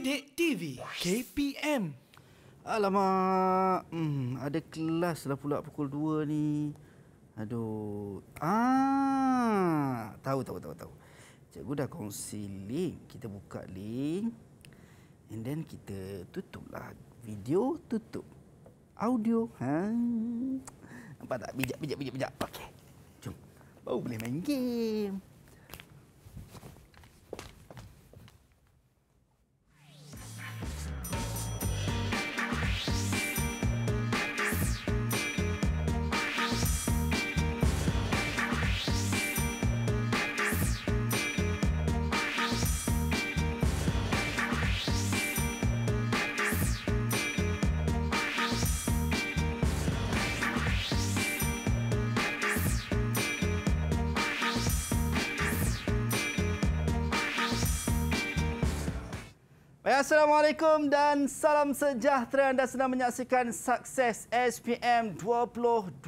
Sidik TV KPM Alamak hmm, Ada kelas lah pula pukul 2 ni Aduh Ah, Tahu tahu tahu tahu Cikgu dah kongsi link Kita buka link And then kita tutup lah Video tutup Audio ha? Nampak tak? Bijak bijak bijak bijak Okay Jom Baru boleh main game Assalamualaikum dan salam sejahtera. Anda sedang menyaksikan Sukses SPM 2021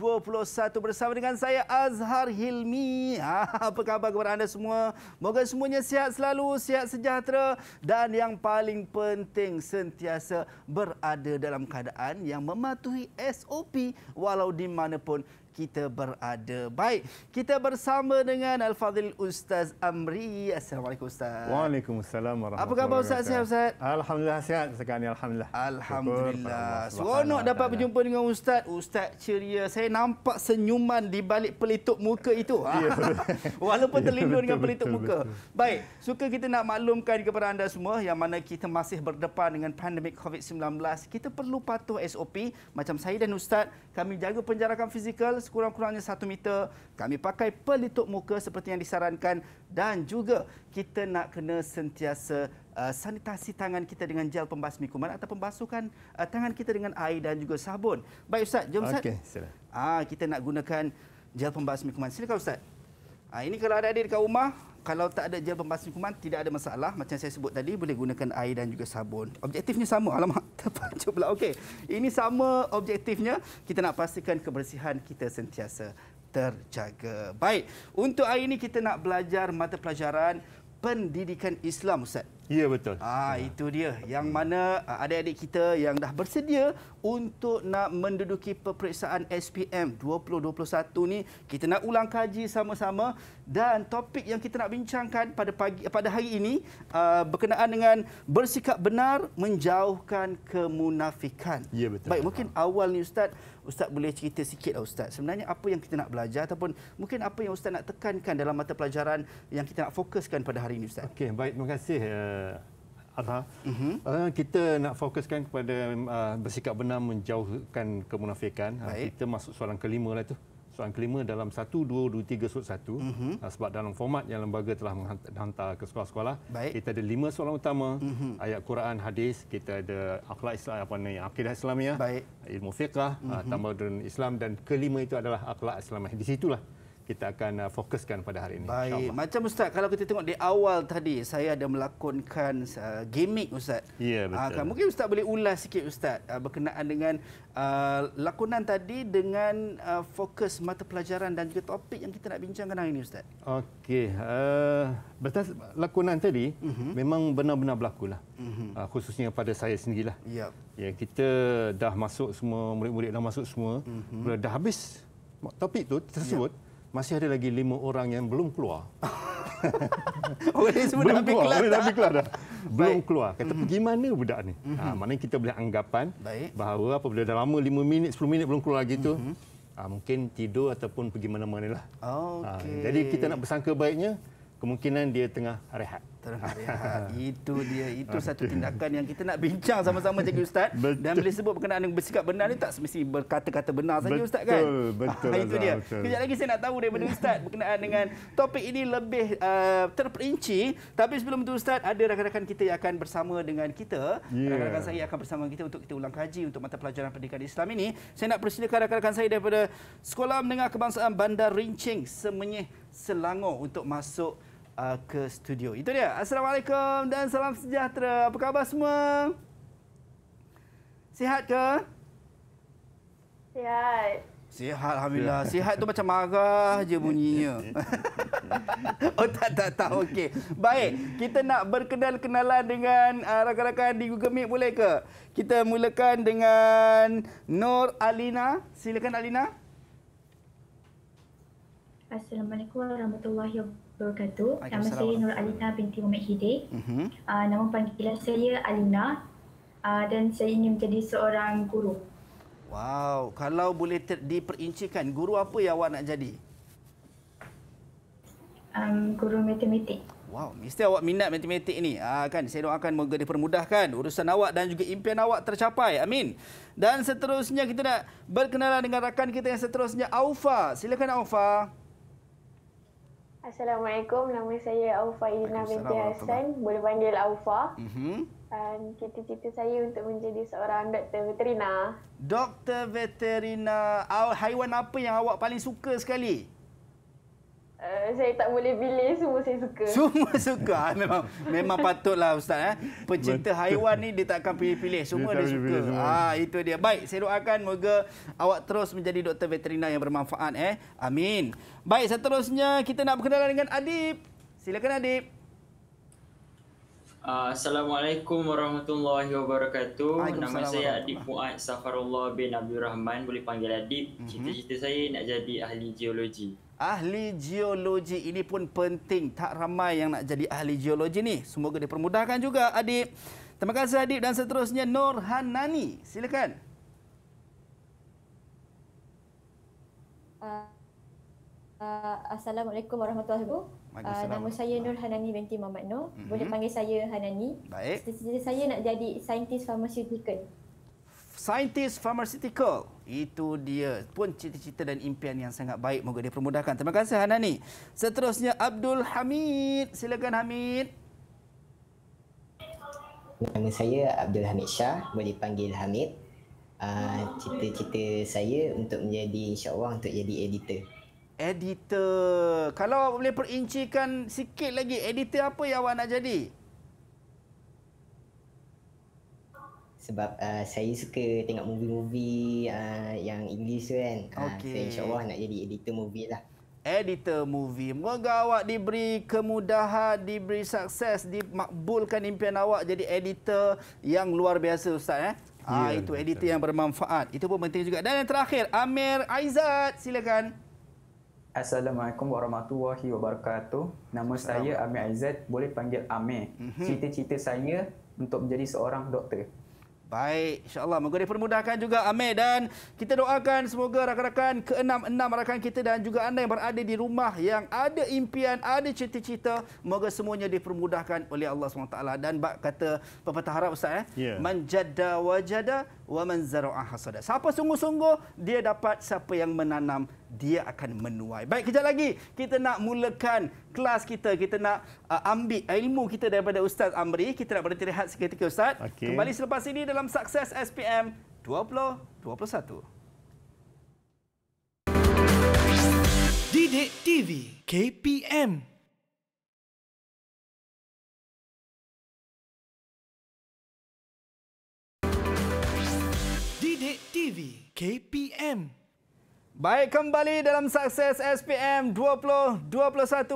bersama dengan saya Azhar Hilmi. Ah, apa khabar kepada anda semua? Moga semuanya sihat selalu, sihat sejahtera dan yang paling penting sentiasa berada dalam keadaan yang mematuhi SOP walau di mana pun kita berada. Baik, kita bersama dengan Al-Fadhil Ustaz Amri. Assalamualaikum Ustaz. Waalaikumsalam Apa khabar Ustaz? Sihat Ustaz? Alhamdulillah sihat sekarang ni alhamdulillah. Alhamdulillah. Seronok dapat berjumpa dengan Ustaz. Ustaz ceria. Saya nampak senyuman di balik pelitup muka itu. Ah. Walaupun terlindung dengan pelitup muka. Baik, suka kita nak maklumkan kepada anda semua yang mana kita masih berdepan dengan pandemik COVID-19. Kita perlu patuh SOP macam saya dan Ustaz. Kami jaga penjarakan fizikal sekurang-kurangnya satu meter. Kami pakai pelitup muka seperti yang disarankan dan juga kita nak kena sentiasa uh, sanitasi tangan kita dengan gel pembasmi kuman atau pembasukan uh, tangan kita dengan air dan juga sabun. Baik Ustaz, jom Ustaz. Okey, Ah, kita nak gunakan gel pembasmi kuman. Silakan Ustaz. Ha, ini kalau ada adik dekat rumah, kalau tak ada gel pembasmi kuman, tidak ada masalah. Macam saya sebut tadi, boleh gunakan air dan juga sabun. Objektifnya sama. Alamak, terpancut pula. Okey, ini sama objektifnya. Kita nak pastikan kebersihan kita sentiasa terjaga. Baik, untuk hari ini kita nak belajar mata pelajaran pendidikan Islam, Ustaz. Ya, betul. Ah, ha, Itu dia. Yang hmm. mana ah, adik-adik kita yang dah bersedia untuk nak menduduki peperiksaan SPM 2021 ni kita nak ulang kaji sama-sama dan topik yang kita nak bincangkan pada pagi pada hari ini uh, berkenaan dengan bersikap benar menjauhkan kemunafikan. Ya betul. Baik mungkin awal ni ustaz ustaz boleh cerita sikitlah ustaz. Sebenarnya apa yang kita nak belajar ataupun mungkin apa yang ustaz nak tekankan dalam mata pelajaran yang kita nak fokuskan pada hari ini ustaz. Okey baik terima kasih uh Adha. Uh-huh. Mhm. Ah, uh, kita nak fokuskan kepada uh, bersikap benar menjauhkan kemunafikan. Uh, kita masuk soalan kelima lah tu. Soalan kelima dalam satu dua dua tiga surat 1. Uh-huh. Sebab dalam format yang lembaga telah menghantar ke sekolah-sekolah, kita ada lima soalan utama. Uh-huh. Ayat Quran, hadis, kita ada akhlak Islam, apa ni, akidah Islamiah, Baik. ilmu fiqah, uh-huh. tambah dengan Islam. Dan kelima itu adalah akhlak Islamiah. Di situlah kita akan uh, fokuskan pada hari ini. Baik. Macam Ustaz, kalau kita tengok di awal tadi, saya ada melakonkan uh, gimmick Ustaz. Ya, ah, betul. Uh, mungkin Ustaz boleh ulas sikit Ustaz uh, berkenaan dengan uh, lakonan tadi dengan uh, fokus mata pelajaran dan juga topik yang kita nak bincangkan hari ini Ustaz. Okey. Uh, betul lakonan tadi uh-huh. memang benar-benar berlakulah. Uh-huh. Uh, khususnya pada saya sendirilah. Ya. Yep. Ya, kita dah masuk semua, murid-murid dah masuk semua. Uh-huh. Dah habis topik tu tersebut. Yep ya masih ada lagi lima orang yang belum keluar. Orang ni semua dah habis keluar, kelas dah. Habis dah. Belum keluar. Kata, pergi mana budak ni? Mm-hmm. Ha, maknanya kita boleh anggapan Baik. bahawa apabila dah lama lima minit, sepuluh minit belum keluar lagi tu, mm-hmm. ha, mungkin tidur ataupun pergi mana-mana lah. Okay. Ha, jadi kita nak bersangka baiknya, kemungkinan dia tengah rehat. Terhadap. Itu dia. Itu okay. satu tindakan yang kita nak bincang sama-sama cikgu Ustaz. Betul. Dan boleh sebut berkenaan dengan bersikap benar ni tak semesti berkata-kata benar saja betul, Ustaz kan? Betul. Betul. Itu dia. Betul. Kejap lagi saya nak tahu daripada Ustaz berkenaan dengan topik ini lebih uh, terperinci. Tapi sebelum itu Ustaz, ada rakan-rakan kita yang akan bersama dengan kita. Yeah. Rakan-rakan saya akan bersama kita untuk kita ulang kaji untuk mata pelajaran pendidikan Islam ini. Saya nak persilakan rakan-rakan saya daripada Sekolah Menengah Kebangsaan Bandar Rincing Semenyih Selangor untuk masuk uh, ke studio. Itu dia. Assalamualaikum dan salam sejahtera. Apa khabar semua? Sihat ke? Sihat. Sihat alhamdulillah. Sihat tu macam marah je bunyinya. oh tak tak tak okey. Baik, kita nak berkenal kenalan dengan uh, rakan-rakan di Google Meet boleh ke? Kita mulakan dengan Nur Alina. Silakan Alina. Assalamualaikum warahmatullahi wabarakatuh wabarakatuh. Nama saya Nur Alina binti Muhammad Hidayah. Mhm. Uh-huh. Uh, nama panggilan saya Alina uh, dan saya ingin menjadi seorang guru. Wow, kalau boleh diperincikan, guru apa yang awak nak jadi? Um, guru matematik. Wow, mesti awak minat matematik ini. ha, ah, kan, saya doakan moga dipermudahkan urusan awak dan juga impian awak tercapai. Amin. Dan seterusnya kita nak berkenalan dengan rakan kita yang seterusnya Aufa. Silakan Aufa. Assalamualaikum. Assalamualaikum, nama saya Aufa Irina binti Hassan. Boleh panggil Aufa. Mhm. Dan uh-huh. cita-cita saya untuk menjadi seorang doktor veterina. Doktor veterina, haiwan apa yang awak paling suka sekali? Eh, saya tak boleh pilih semua saya suka. Semua suka ah, memang memang patutlah ustaz eh. Pencinta haiwan ni dia tak akan pilih-pilih semua dia, dia suka. Semua. Ah itu dia. Baik, saya doakan moga awak terus menjadi doktor veterina yang bermanfaat eh. Amin. Baik, seterusnya kita nak berkenalan dengan Adib. Silakan Adib. Ah, Assalamualaikum warahmatullahi wabarakatuh. Nama saya Adib Fuad Safarullah bin Abdul Rahman. Boleh panggil Adib. Mhm. Cita-cita saya nak jadi ahli geologi ahli geologi ini pun penting. Tak ramai yang nak jadi ahli geologi ni. Semoga dipermudahkan juga Adib. Terima kasih Adib dan seterusnya Nur Hanani. Silakan. Uh, uh Assalamualaikum warahmatullahi wabarakatuh. Uh, nama saya Nur Hanani binti Muhammad Nur. Mm-hmm. Boleh mhm. panggil saya Hanani. Baik. saya nak jadi saintis pharmaceutical. Scientist Pharmaceutical. Itu dia pun cita-cita dan impian yang sangat baik. Moga dia permudahkan. Terima kasih Hanani. Seterusnya Abdul Hamid. Silakan Hamid. Nama saya Abdul Hamid Shah. Boleh dipanggil Hamid. Ah, cita-cita saya untuk menjadi insya Allah untuk jadi editor. Editor. Kalau boleh perincikan sikit lagi. Editor apa yang awak nak Jadi. sebab uh, saya suka tengok movie-movie uh, yang English tu kan. Okay. Uh, so insyaAllah nak jadi editor movie lah. Editor movie. Moga awak diberi kemudahan, diberi sukses, dimakbulkan impian awak jadi editor yang luar biasa Ustaz. Eh? Yeah, ah, ya, itu editor betul. yang bermanfaat. Itu pun penting juga. Dan yang terakhir, Amir Aizat. Silakan. Assalamualaikum warahmatullahi wabarakatuh. Nama saya Amir Aizat. Boleh panggil Amir. Mhm. Cita-cita saya untuk menjadi seorang doktor. Baik, insyaAllah moga permudahkan juga Amir dan kita doakan semoga rakan-rakan keenam-enam rakan kita dan juga anda yang berada di rumah yang ada impian, ada cita-cita, moga semuanya dipermudahkan oleh Allah SWT. Dan bak kata pepatah harap Ustaz, eh? Yeah. Manjada wajada waman zara'a hasada. Siapa sungguh-sungguh dia dapat siapa yang menanam dia akan menuai. Baik kejap lagi kita nak mulakan kelas kita. Kita nak uh, ambil ilmu kita daripada Ustaz Amri. Kita nak berhenti rehat seketika Ustaz. Okay. Kembali selepas ini dalam sukses SPM 2021. Didik TV KPM TV KPM Baik, kembali dalam sukses SPM 2021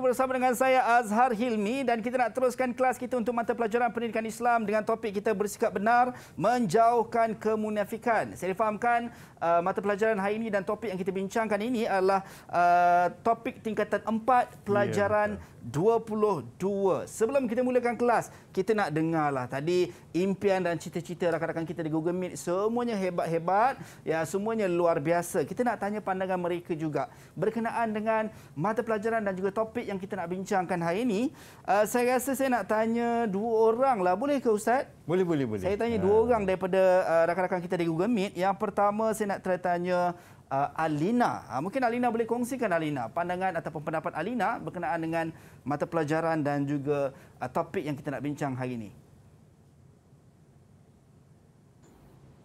bersama dengan saya Azhar Hilmi dan kita nak teruskan kelas kita untuk mata pelajaran pendidikan Islam dengan topik kita bersikap benar menjauhkan kemunafikan. Saya fahamkan uh, mata pelajaran hari ini dan topik yang kita bincangkan ini adalah uh, topik tingkatan 4 pelajaran yeah. 22. Sebelum kita mulakan kelas, kita nak dengarlah tadi impian dan cita-cita rakan-rakan kita di Google Meet semuanya hebat-hebat, ya semuanya luar biasa. Kita nak tanya pandangan mereka juga. Berkenaan dengan mata pelajaran dan juga topik yang kita nak bincangkan hari ini, uh, saya rasa saya nak tanya dua orang lah. Boleh ke Ustaz? Boleh, boleh, boleh. Saya tanya ah. dua orang daripada uh, rakan-rakan kita di Google Meet. Yang pertama saya nak tanya uh, Alina. Uh, mungkin Alina boleh kongsikan Alina pandangan atau pendapat Alina berkenaan dengan mata pelajaran dan juga uh, topik yang kita nak bincang hari ini.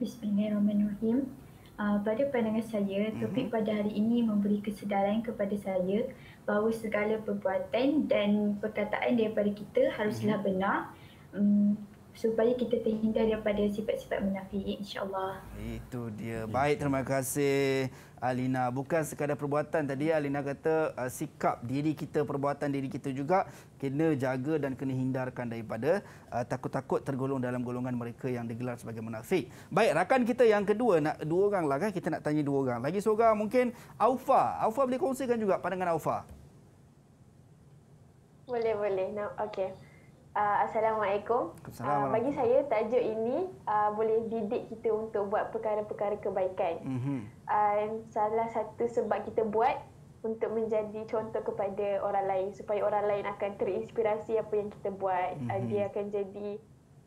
Bismillahirrahmanirrahim. Uh, pada pandangan saya, topik mm-hmm. pada hari ini memberi kesedaran kepada saya bahawa segala perbuatan dan perkataan daripada kita haruslah mm-hmm. benar um, supaya kita terhindar daripada sifat-sifat munafik insya-Allah. Itu dia. Baik, terima kasih Alina. Bukan sekadar perbuatan tadi Alina kata uh, sikap diri kita, perbuatan diri kita juga kena jaga dan kena hindarkan daripada uh, takut-takut tergolong dalam golongan mereka yang digelar sebagai munafik. Baik, rakan kita yang kedua nak dua orang lah kan kita nak tanya dua orang. Lagi seorang mungkin Aufa. Aufa boleh kongsikan juga pandangan Aufa. Boleh, boleh. No, okay. Uh, Assalamualaikum. Assalamualaikum. Uh, bagi saya tajuk ini uh, boleh didik kita untuk buat perkara-perkara kebaikan. Mm-hmm. Uh, salah satu sebab kita buat untuk menjadi contoh kepada orang lain supaya orang lain akan terinspirasi apa yang kita buat mm-hmm. dia akan jadi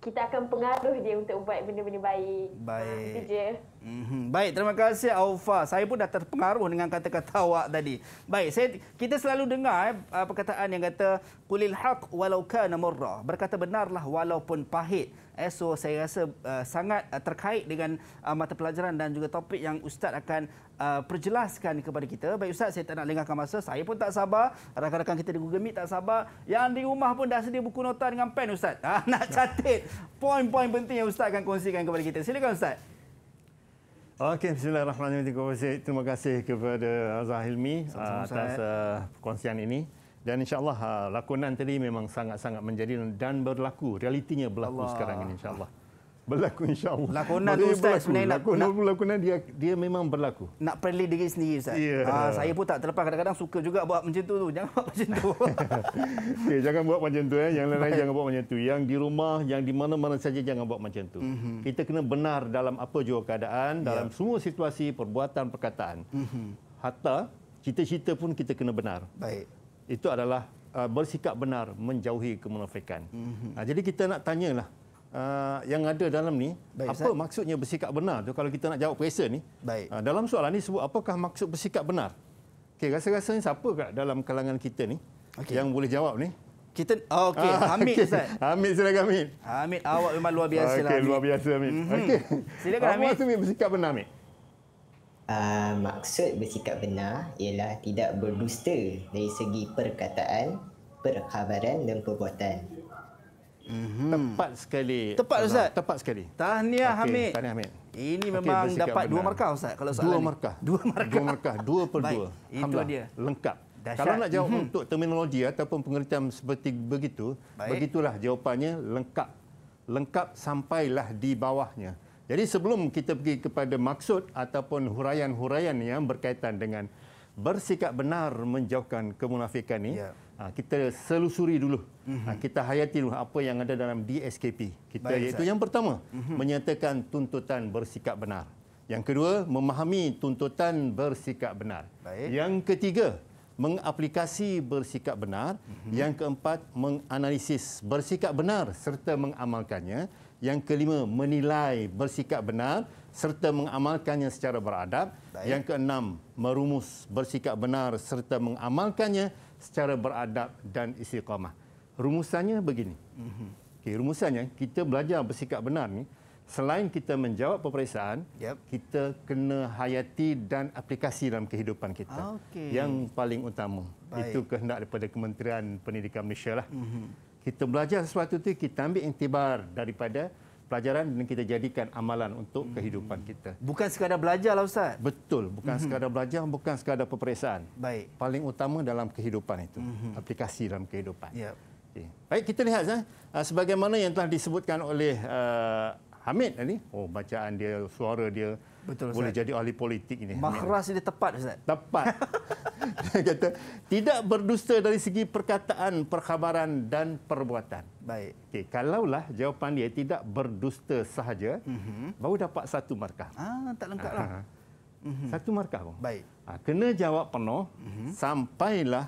kita akan pengaruh dia untuk buat benda-benda baik ah, baik ha, je mm-hmm. baik terima kasih Aufa saya pun dah terpengaruh dengan kata-kata awak tadi baik saya kita selalu dengar eh, ah, perkataan yang kata kulil haq walau kana murra berkata benarlah walaupun pahit Eh, so saya rasa uh, sangat uh, terkait dengan uh, mata pelajaran dan juga topik yang Ustaz akan uh, perjelaskan kepada kita. Baik Ustaz, saya tak nak lengahkan masa. Saya pun tak sabar. Rakan-rakan kita di Google Meet tak sabar. Yang di rumah pun dah sedia buku nota dengan pen Ustaz. Ha, nak catat poin-poin penting yang Ustaz akan kongsikan kepada kita. Silakan Ustaz. Okey, bismillahirrahmanirrahim. Terima kasih kepada Azhar Hilmi atas uh, perkongsian ini. Dan insyaAllah ha, lakonan tadi memang sangat-sangat menjadi dan berlaku. Realitinya berlaku Allah. sekarang ini insyaAllah. Berlaku insyaAllah. Lakonan tu Ustaz sebenarnya nak... Lakonan, lakonan, lakonan dia, dia memang berlaku. Nak perli diri sendiri Ustaz. Yeah. Ya. Ha, saya pun tak terlepas. Kadang-kadang suka juga buat macam tu. Jangan buat macam tu. okay, ya, jangan buat macam tu. Eh. Yang lain Baik. jangan buat macam tu. Yang di rumah, yang di mana-mana saja jangan buat macam tu. Mm-hmm. Kita kena benar dalam apa juga keadaan. Yeah. Dalam semua situasi, perbuatan, perkataan. Mm-hmm. Hatta cita-cita pun kita kena benar. Baik itu adalah uh, bersikap benar menjauhi kemunafikan. Mm-hmm. Uh, jadi kita nak tanyalah uh, yang ada dalam ni Baik, apa Ustaz. maksudnya bersikap benar tu kalau kita nak jawab kuasa ni. Uh, dalam soalan ni sebut apakah maksud bersikap benar? Okey rasa-rasanya siapa kat dalam kalangan kita ni okay. yang boleh jawab ni? Kita oh, okey ah, Hamid okay. Ustaz. Hamid sila Hamid. Hamid awak memang luar biasa okay, lah. Okey luar biasa Hamid. Mm-hmm. Okey. Silakan Hamid. Apa maksud bersikap benar Hamid? Ah, maksud bersikap benar ialah tidak berdusta dari segi perkataan, perkhabaran dan perbuatan. Mm-hmm. Tepat sekali. Tepat Ustaz. Allah. Tepat sekali. Tahniah okay. Hamid. Tahniah Hamid. Ini memang dapat benar. dua markah Ustaz kalau soalan. Dua markah. Dua markah. Dua markah. Dua per Baik. dua. Itu dia. Lengkap. Dasyat. Kalau nak jawab mm-hmm. untuk terminologi ataupun pengertian seperti begitu, Baik. begitulah jawapannya lengkap. Lengkap sampailah di bawahnya. Jadi sebelum kita pergi kepada maksud ataupun huraian-huraian yang berkaitan dengan bersikap benar menjauhkan kemunafikan ini, ya. Ah, kita selusuri dulu, mm-hmm. kita hayati dulu apa yang ada dalam DSKP. Kita Baik, iaitu yang pertama, mm-hmm. menyatakan tuntutan bersikap benar. Yang kedua, memahami tuntutan bersikap benar. Baik. Yang ketiga, mengaplikasi bersikap benar. Mm-hmm. Yang keempat, menganalisis bersikap benar serta mengamalkannya. Yang kelima, menilai bersikap benar serta mengamalkannya secara beradab. Baik. Yang keenam, merumus bersikap benar serta mengamalkannya secara beradab dan istiqamah. Rumusannya begini. Mhm. Okay, rumusannya, kita belajar bersikap benar ni selain kita menjawab peperiksaan, yep. kita kena hayati dan aplikasi dalam kehidupan kita. Okay. Yang paling utama. Baik. Itu kehendak daripada Kementerian Pendidikan Malaysia. Lah. Mm-hmm kita belajar sesuatu itu kita ambil intibar daripada pelajaran dan kita jadikan amalan untuk hmm. kehidupan kita. Bukan sekadar belajar lah Ustaz. Betul. Bukan hmm. sekadar belajar, bukan sekadar peperiksaan. Baik. Paling utama dalam kehidupan itu. Hmm. Aplikasi dalam kehidupan. Ya. Okay. Baik, kita lihat. Eh. Ah, sebagaimana yang telah disebutkan oleh uh, Hamid tadi. Oh, bacaan dia, suara dia. Betul, Boleh jadi ahli politik ini. Makhras dia tepat, Ustaz. Tepat. kata tidak berdusta dari segi perkataan, perkhabaran dan perbuatan. Baik. Okey, kalaulah jawapan dia tidak berdusta sahaja, mm-hmm. baru dapat satu markah. Ah, tak lengkaplah. Ha. mm Satu markah pun. Baik. Ah, kena jawab penuh mm-hmm. sampailah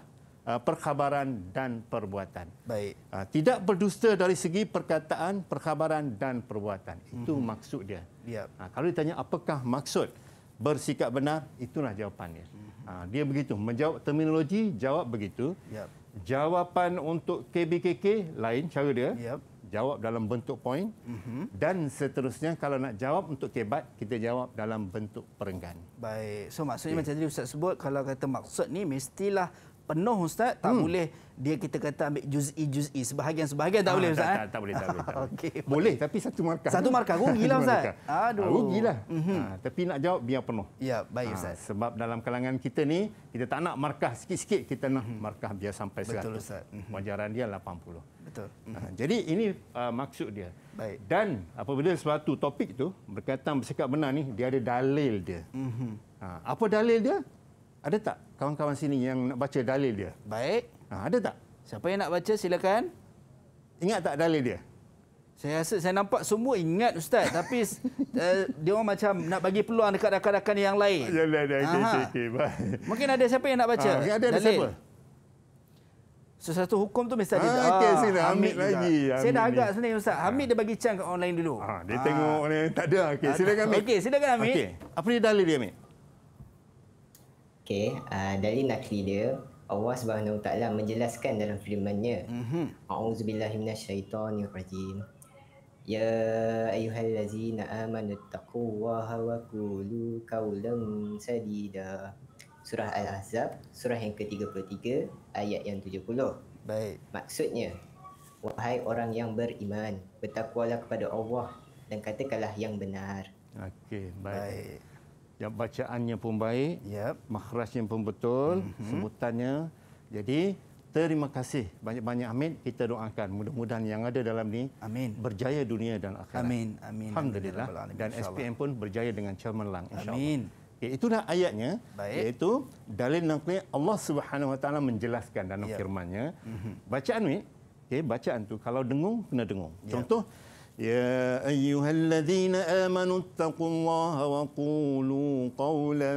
uh, perkhabaran dan perbuatan. Baik. Ah, tidak berdusta dari segi perkataan, perkhabaran dan perbuatan. Itu mm-hmm. maksud dia. Ya. Ah, kalau ditanya apakah maksud bersikap benar, itulah jawapannya. Mm-hmm. Ha, dia begitu. Menjawab terminologi, jawab begitu. Yep. Jawapan untuk KBKK lain cara dia. Yep. Jawab dalam bentuk poin. Mm-hmm. Dan seterusnya, kalau nak jawab untuk kebat, kita jawab dalam bentuk perenggan. Baik. So maksudnya okay. Ya. macam tadi Ustaz sebut, kalau kata maksud ni mestilah penuh ustaz tak hmm. boleh dia kita kata ambil juz'i juz'i sebahagian sebahagian tak ah, boleh ustaz tak, eh? tak, tak, tak boleh tak boleh okey boleh. boleh tapi satu markah satu markah rugi lah ustaz ah, aduh rugi lah mm-hmm. ha, ah, tapi nak jawab biar penuh ya baik ah, ustaz ha, sebab dalam kalangan kita ni kita tak nak markah sikit-sikit kita nak mhm. markah biar sampai 100 betul ustaz mhm. wajaran dia 80 betul mm-hmm. ha, jadi ini uh, maksud dia baik dan apabila suatu topik tu berkaitan bersikap benar ni dia ada dalil dia mm-hmm. ha, apa dalil dia ada tak kawan-kawan sini yang nak baca dalil dia? Baik. Ha, ada tak? Siapa yang nak baca silakan. Ingat tak dalil dia? Saya rasa saya nampak semua ingat ustaz tapi uh, dia orang macam nak bagi peluang dekat rakan-rakan yang lain. Ya ya ya okey okey baik. Mungkin ada siapa yang nak baca? Ha, ada, ada siapa? Sesuatu hukum tu mesti ada. Ah, ha, okay, ah, sini, Hamid, lagi. Hamid saya dah agak sebenarnya Ustaz. Ha. Hamid dia bagi chance kat orang lain dulu. Ha, dia ha. tengok ah. orang lain tak ada. Okay, silakan Hamid. Okay, silakan Hamid. Okay. Apa dia dalil dia Hamid? Okay, uh, dari nakli dia, Allah Subhanahu Taala menjelaskan dalam filemannya. nya Mhm. A'udzubillahi minasyaitonirrajim. Ya ayyuhallazina amanu taqullaha wa qulu qawlan sadida. Surah al azab surah yang ke-33, ayat yang 70. Baik. Maksudnya, wahai orang yang beriman, bertakwalah kepada Allah dan katakanlah yang benar. Okay, baik. baik. Yang bacaannya pun baik, yep. makhrajnya pun betul, mm-hmm. sebutannya. Jadi terima kasih banyak-banyak amin. Kita doakan mudah-mudahan yang ada dalam ni amin. berjaya dunia dan akhirat. Amin. Amin. Alhamdulillah. Dan SPM pun berjaya dengan Chairman Lang insya-Allah. Okay, itulah ayatnya baik. iaitu dalil naqli Allah Subhanahu Wa Taala menjelaskan dalam yep. firman-Nya. Mm-hmm. Bacaan ni, okay, bacaan tu kalau dengung kena dengung. Yep. Contoh يا أيها الذين آمنوا اتقوا الله وقولوا قولا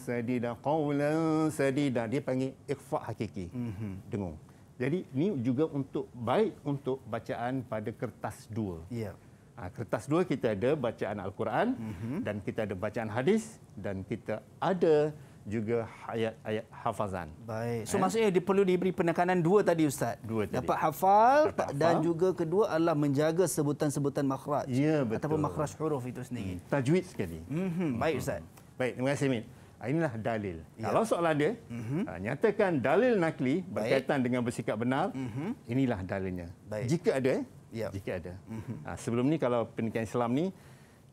سديدا قولا سديدا dia panggil ikhfa hakiki mm dengung jadi ini juga untuk baik untuk bacaan pada kertas dua yeah. Ha, kertas dua kita ada bacaan Al-Quran mhm. dan kita ada bacaan hadis dan kita ada juga ayat-ayat hafazan. Baik. So eh? maksudnya dia perlu diberi penekanan dua tadi ustaz. Dua tadi. Dapat hafal, Dapat hafal. dan juga kedua adalah menjaga sebutan-sebutan makhraj ya, betul. ataupun makhraj huruf itu sendiri. Hmm. Tajwid sekali. Mm-hmm. Baik hmm. ustaz. Baik, terima kasih Min. Ah, inilah dalil. Ya. Kalau soalan dia, uh-huh. nyatakan dalil nakli berkaitan Baik. dengan bersikap benar, uh-huh. inilah dalilnya. Baik. Jika ada, ya. jika ada. Uh-huh. sebelum ni kalau pendidikan Islam ni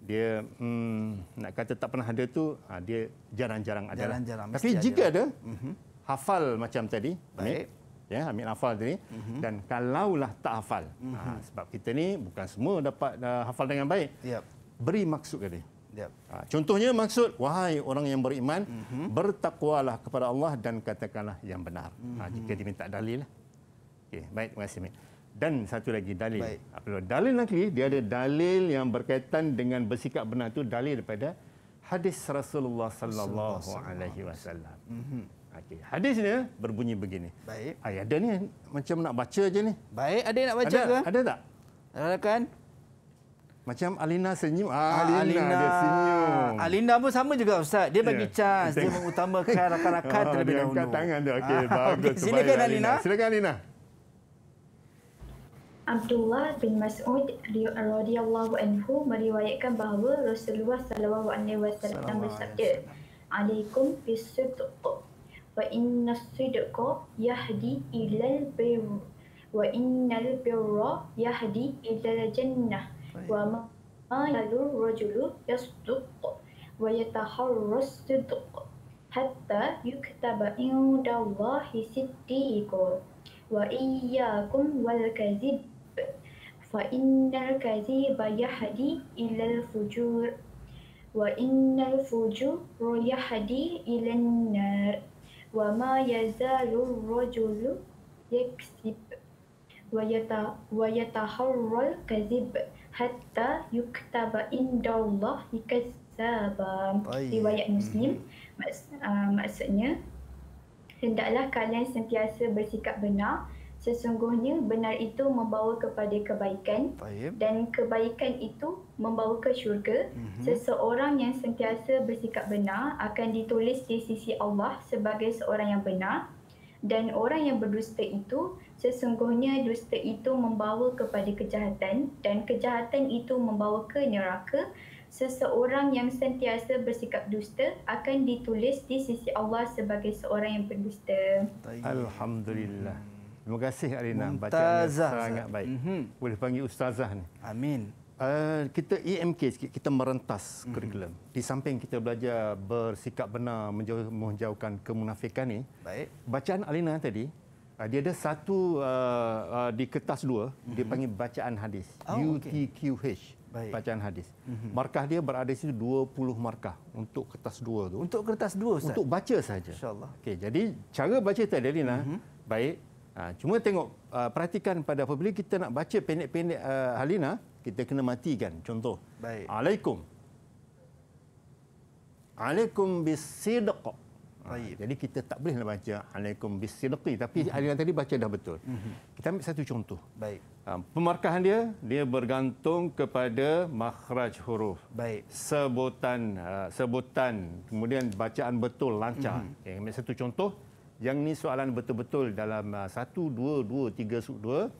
dia hmm, nak kata tak pernah ada tu ha, dia jarang-jarang ada. Lah. Jarang-jarang. Tapi jika ada, ada uh-huh. hafal macam tadi. Baik. Ambil. Ya, ambil hafal tadi uh-huh. dan kalaulah tak hafal. Uh-huh. Ha, mhm. sebab kita ni bukan semua dapat uh, hafal dengan baik. Yep. Beri maksud tadi. Yep. Ha, contohnya maksud wahai orang yang beriman uh-huh. bertakwalah kepada Allah dan katakanlah yang benar. Uh-huh. Ha, jika diminta dalil. Okey, baik, terima kasih dan satu lagi dalil. Apabila dalil nakli, dia ada dalil yang berkaitan dengan bersikap benar itu dalil daripada hadis Rasulullah sallallahu alaihi wasallam. Mhm. Okey, hadisnya berbunyi begini. Baik. Ay, ada ni macam nak baca je ni. Baik, ada nak baca ada, ke? Ada tak? Rakan macam Alina senyum. Ah, ah Alina, Alina dia senyum. Alina pun sama juga ustaz. Dia bagi yeah. chance, dia mengutamakan rakan-rakan oh, terlebih dia dahulu. Angkat tangan dia. Okey, ah, bagus. Okay. Silakan Alina. Alina. Silakan Alina. Abdullah bin Mas'ud radhiyallahu anhu meriwayatkan bahawa Rasulullah sallallahu alaihi wasallam bersabda, "Alaikum bisidq wa inna sidqa yahdi ila al-bir wa inna al-birra yahdi ila al-jannah wa ma yalu rajulu yasduq wa yataharra sidq hatta yuktaba inda Allahi siddiqo wa iyyakum wal kadhib fa innal kadhiba hadi ila fujur wa innal fujur yahdi ila nar wa ma yazalu rojul yaksib wa yata wa yataharral kadhib hatta yuktaba in dawlah kasaba riwayat hmm. muslim maks- uh, maksudnya hendaklah kalian sentiasa bersikap benar sesungguhnya benar itu membawa kepada kebaikan Baik. dan kebaikan itu membawa ke syurga mm-hmm. seseorang yang sentiasa bersikap benar akan ditulis di sisi Allah sebagai seorang yang benar dan orang yang berdusta itu sesungguhnya dusta itu membawa kepada kejahatan dan kejahatan itu membawa ke neraka seseorang yang sentiasa bersikap dusta akan ditulis di sisi Allah sebagai seorang yang berdusta alhamdulillah Terima kasih Arina Muntazah. bacaan sangat baik. Mm-hmm. Boleh panggil ustazah ni. Amin. Uh, kita EMK sikit kita merentas mm-hmm. kurikulum. Mhm. Di samping kita belajar bersikap benar menjauh, menjauhkan kemunafikan ni. Baik. Bacaan Alina tadi uh, dia ada satu uh, uh, di kertas dua mm-hmm. dia panggil bacaan hadis. Oh, UTQH. Okay. Baik. Bacaan hadis. Mm-hmm. Markah dia berada di situ 20 markah untuk kertas dua tu. Untuk kertas dua Ustaz. Untuk baca saja. Insya-Allah. jadi cara baca tadi Alina. Mm-hmm. Baik. Ha, cuma tengok uh, perhatikan pada apabila kita nak baca pendek-pendek uh, Halina, kita kena matikan. Contoh. Baik. Alaikum. Alaikum bisidq. Ha, jadi kita tak boleh nak baca alaikum bisidqi tapi mm-hmm. Halina tadi baca dah betul. Mm-hmm. Kita ambil satu contoh. Baik. Ha, pemarkahan dia dia bergantung kepada makhraj huruf. Baik. Sebutan uh, sebutan kemudian bacaan betul lancar. Mm-hmm. Okay, ambil satu contoh yang ni soalan betul-betul dalam uh, satu, dua, dua, tiga, sub dua.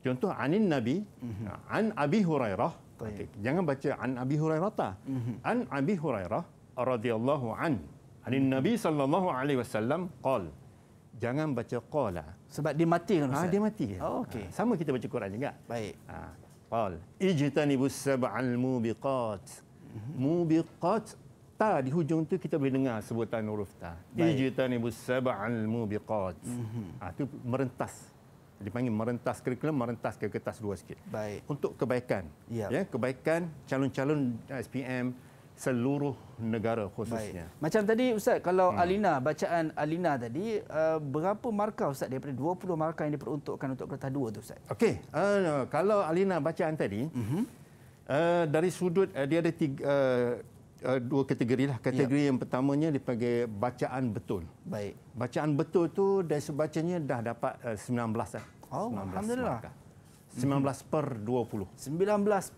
Contoh, Anin Nabi, mhm. uh, An Abi Hurairah. Jangan baca An Abi Hurairah tak. Mhm. An Abi Hurairah radhiyallahu an. Anin Nabi sallallahu alaihi wasallam qal. Jangan baca qala. Ah. Sebab dia mati kan ah, Ustaz? dia mati. Kan? Oh, ah, sama kita baca Quran juga. Baik. Ha, qal. Ijtanibus sab'al mubiqat. Mhm. Mubiqat ta di hujung tu kita boleh dengar sebutan huruf ta. Ijtanibus sab'al mubiqat. Mhm. Ah tu merentas. Dipanggil merentas kurikulum, merentas ke kertas dua sikit. Baik. Untuk kebaikan. Ya. ya kebaikan calon-calon eh, SPM seluruh negara khususnya. Baik. Macam tadi Ustaz, kalau hmm. Alina, bacaan Alina tadi, uh, berapa markah Ustaz daripada 20 markah yang diperuntukkan untuk kertas dua tu Ustaz? Okey. Uh, kalau Alina bacaan tadi, uh-huh. uh, dari sudut, uh, dia ada tiga, uh, uh, dua kategori lah. Kategori ya. yang pertamanya dipanggil bacaan betul. Baik. Bacaan betul tu dari sebacanya dah dapat uh, 19 lah. Oh, 19 Alhamdulillah. Markah. 19 mhm. per 20. 19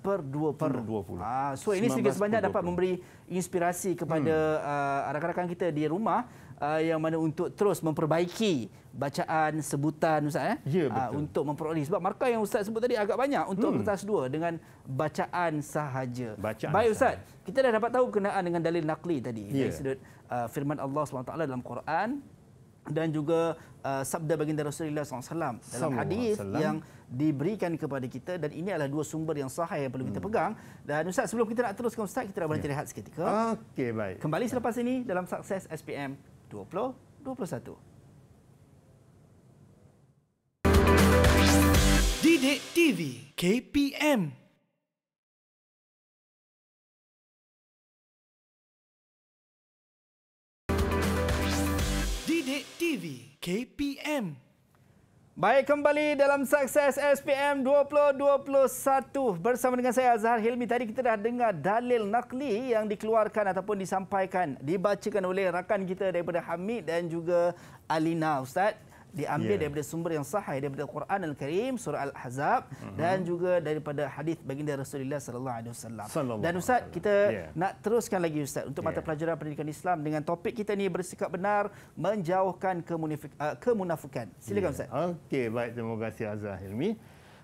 per 20. Per 20. Ah, so ini sedikit sebanyak dapat memberi inspirasi kepada hmm. uh, rakan-rakan kita di rumah uh, yang mana untuk terus memperbaiki bacaan sebutan ustaz eh ya, Uh, untuk memperoleh sebab markah yang ustaz sebut tadi agak banyak untuk hmm. kertas dua dengan bacaan sahaja. Bacaan Baik ustaz, sahaja. kita dah dapat tahu kenaan dengan dalil naqli tadi ya. dari sudut uh, firman Allah SWT dalam Quran dan juga uh, sabda baginda Rasulullah SAW dalam hadis yang diberikan kepada kita dan ini adalah dua sumber yang sahih yang perlu kita hmm. pegang dan ustaz sebelum kita nak teruskan ustaz kita nak berhenti ya. rehat seketika okey baik kembali selepas ini dalam sukses SPM 2021. Didik TV KPM Didik TV KPM Baik kembali dalam sukses SPM 2021 bersama dengan saya Azhar Hilmi. Tadi kita dah dengar dalil nakli yang dikeluarkan ataupun disampaikan, dibacakan oleh rakan kita daripada Hamid dan juga Alina. Ustaz, diambil yeah. daripada sumber yang sahih daripada Quran Al-Karim surah Al-Ahzab uh-huh. dan juga daripada hadis baginda Rasulullah sallallahu alaihi wasallam. Dan ustaz kita yeah. nak teruskan lagi ustaz untuk mata yeah. pelajaran pendidikan Islam dengan topik kita ni bersikap benar menjauhkan eh, kemunafikan. Silakan yeah. ustaz. Okey baik terima kasih Azhar Hilmi.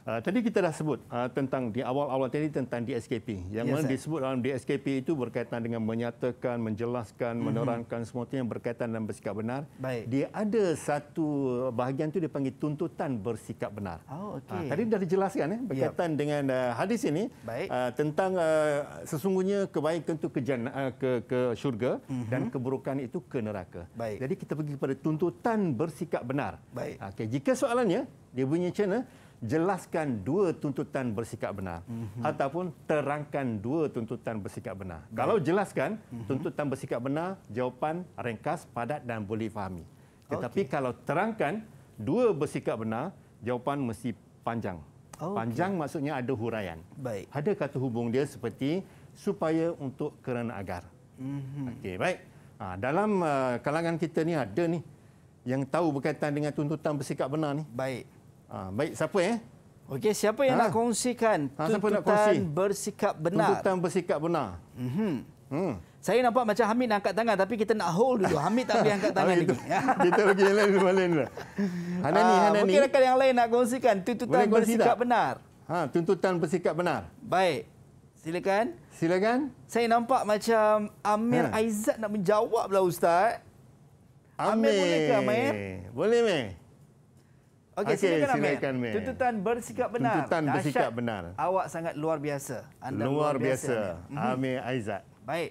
Uh, tadi kita dah sebut uh, tentang di awal-awal tadi tentang DSKP. Yang yes, disebut dalam DSKP itu berkaitan dengan menyatakan, menjelaskan, mm-hmm. menerangkan semua itu yang berkaitan dengan bersikap benar. Baik. Dia ada satu bahagian tu dipanggil tuntutan bersikap benar. Oh, ah, okay. uh, tadi dah dijelaskan eh, berkaitan yep. dengan uh, hadis ini Uh, tentang uh, sesungguhnya kebaikan itu ke, jana, uh, ke, ke syurga mm-hmm. dan keburukan itu ke neraka. Baik. Jadi kita pergi kepada tuntutan bersikap benar. Baik. Ah, okay. Jika soalannya, dia punya channel, jelaskan dua tuntutan bersikap benar mm-hmm. ataupun terangkan dua tuntutan bersikap benar. Baik. Kalau jelaskan mm-hmm. tuntutan bersikap benar, jawapan ringkas, padat dan boleh fahami. Tetapi okay. kalau terangkan dua bersikap benar, jawapan mesti panjang. Okay. Panjang maksudnya ada huraian. Baik. Ada kata hubung dia seperti supaya untuk kerana agar. Mm-hmm. Okey, baik. Ha, dalam uh, kalangan kita ni ada ni yang tahu berkaitan dengan tuntutan bersikap benar ni. Baik. Ha, baik, siapa eh? Okey, siapa yang ha? nak kongsikan ha, tuntutan nak kongsi? bersikap benar? Tuntutan bersikap benar. Mm -hmm. Hmm. Saya nampak macam Hamid nak angkat tangan tapi kita nak hold dulu. Hamid tak boleh angkat tangan lagi. kita bagi yang lain dulu. Hanani, uh, Hanani. Mungkin rakan yang lain nak kongsikan tuntutan kongsi bersikap tak? benar. Ha, tuntutan bersikap benar. Baik. Silakan. Silakan. Saya nampak macam Amir ha. Aizat nak menjawab lah Ustaz. Amir. Amir bolehkah, Amir? Boleh, Amir. Okey, okay, silakan, silakan Amir. Tuntutan bersikap benar. Tuntutan bersikap benar. Awak sangat luar biasa. Anda luar, luar biasa. biasa. Mhm. Amir Aizat. Baik.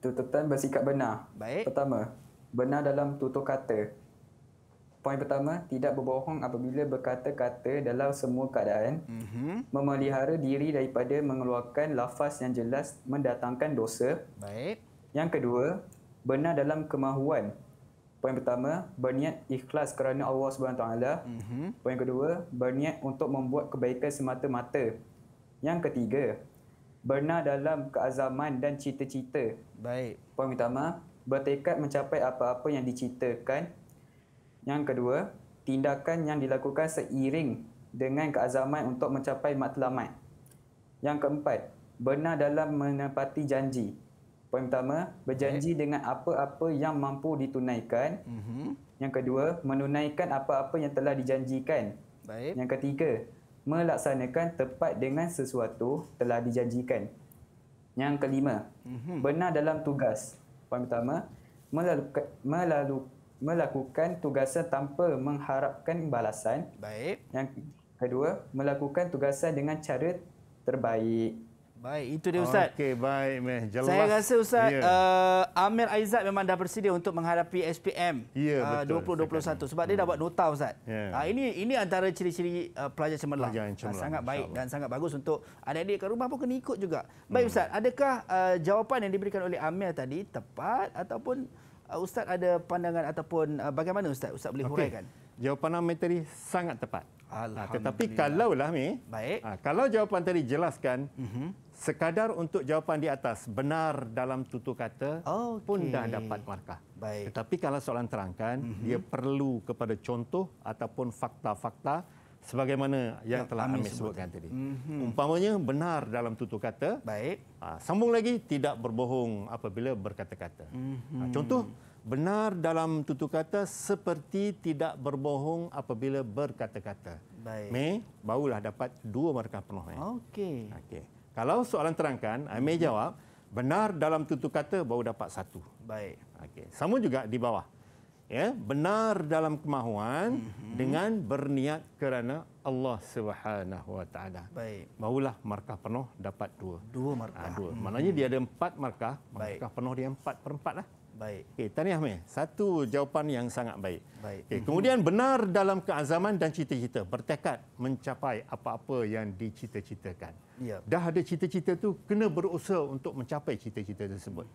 Tuntutan bersikap benar. Baik. Pertama, benar dalam tutur kata. Poin pertama, tidak berbohong apabila berkata-kata dalam semua keadaan. Mm-hmm. Memelihara diri daripada mengeluarkan lafaz yang jelas mendatangkan dosa. Baik. Yang kedua, benar dalam kemahuan Poin pertama, berniat ikhlas kerana Allah SWT. Mm-hmm. Poin kedua, berniat untuk membuat kebaikan semata-mata. Yang ketiga, bernah dalam keazaman dan cita-cita. Baik. Poin pertama, bertekad mencapai apa-apa yang dicitakan. Yang kedua, tindakan yang dilakukan seiring dengan keazaman untuk mencapai matlamat. Yang keempat, benar dalam menepati janji. Poin pertama, berjanji okay. dengan apa-apa yang mampu ditunaikan. Mm-hmm. Yang kedua, menunaikan apa-apa yang telah dijanjikan. Baik. Yang ketiga, melaksanakan tepat dengan sesuatu telah dijanjikan. Yang kelima, mm-hmm. benar dalam tugas. Poin pertama, melalukan, melalu, melakukan tugasan tanpa mengharapkan balasan. Baik. Yang kedua, melakukan tugasan dengan cara terbaik. Baik, itu dia Ustaz. Okey, baik. Meh. Saya rasa Ustaz, yeah. Ya. uh, Amir Aizat memang dah bersedia untuk menghadapi SPM yeah, uh, 2021. Sebab hmm. dia dah hmm. buat nota Ustaz. Yeah. Ya. Uh, ini ini antara ciri-ciri uh, pelajar cemerlang. Ah, cemerlang uh, sangat baik dan sangat bagus untuk adik-adik ke rumah pun kena ikut juga. Baik hmm. Ustaz, adakah uh, jawapan yang diberikan oleh Amir tadi tepat ataupun uh, Ustaz ada pandangan ataupun uh, bagaimana Ustaz? Ustaz boleh okay. huraikan. Jawapan Amir tadi sangat tepat. Ah, Alhamdulillah. Tetapi kalaulah lah, Mi. kalau jawapan tadi jelaskan, uh-huh sekadar untuk jawapan di atas benar dalam tutur kata okay. pun dah dapat markah. Baik. Tetapi kalau soalan terangkan, mm-hmm. dia perlu kepada contoh ataupun fakta-fakta sebagaimana yang ya, telah Amir sebutkan, sebutkan tadi. Mm-hmm. Umpamanya benar dalam tutur kata. Baik. Ha, sambung lagi tidak berbohong apabila berkata-kata. Mm-hmm. Contoh benar dalam tutur kata seperti tidak berbohong apabila berkata-kata. Baik. Mei, barulah dapat dua markah penuh. Okey. Okey. Kalau soalan terangkan, saya mm-hmm. jawab, benar dalam tutur kata baru dapat satu. Baik. Okey. Sama juga di bawah. Ya, benar dalam kemahuan mm-hmm. dengan berniat kerana Allah Subhanahu Wa Baik. Barulah markah penuh dapat dua. Dua markah. Ha, dua. Mm-hmm. Maknanya dia ada empat markah, markah Baik. penuh dia empat per empat lah. Baik. Okay, tahniah Mei. Satu jawapan yang sangat baik. baik. Okay, kemudian benar dalam keazaman dan cita-cita. Bertekad mencapai apa-apa yang dicita-citakan. Ya. Dah ada cita-cita tu kena berusaha untuk mencapai cita-cita tersebut.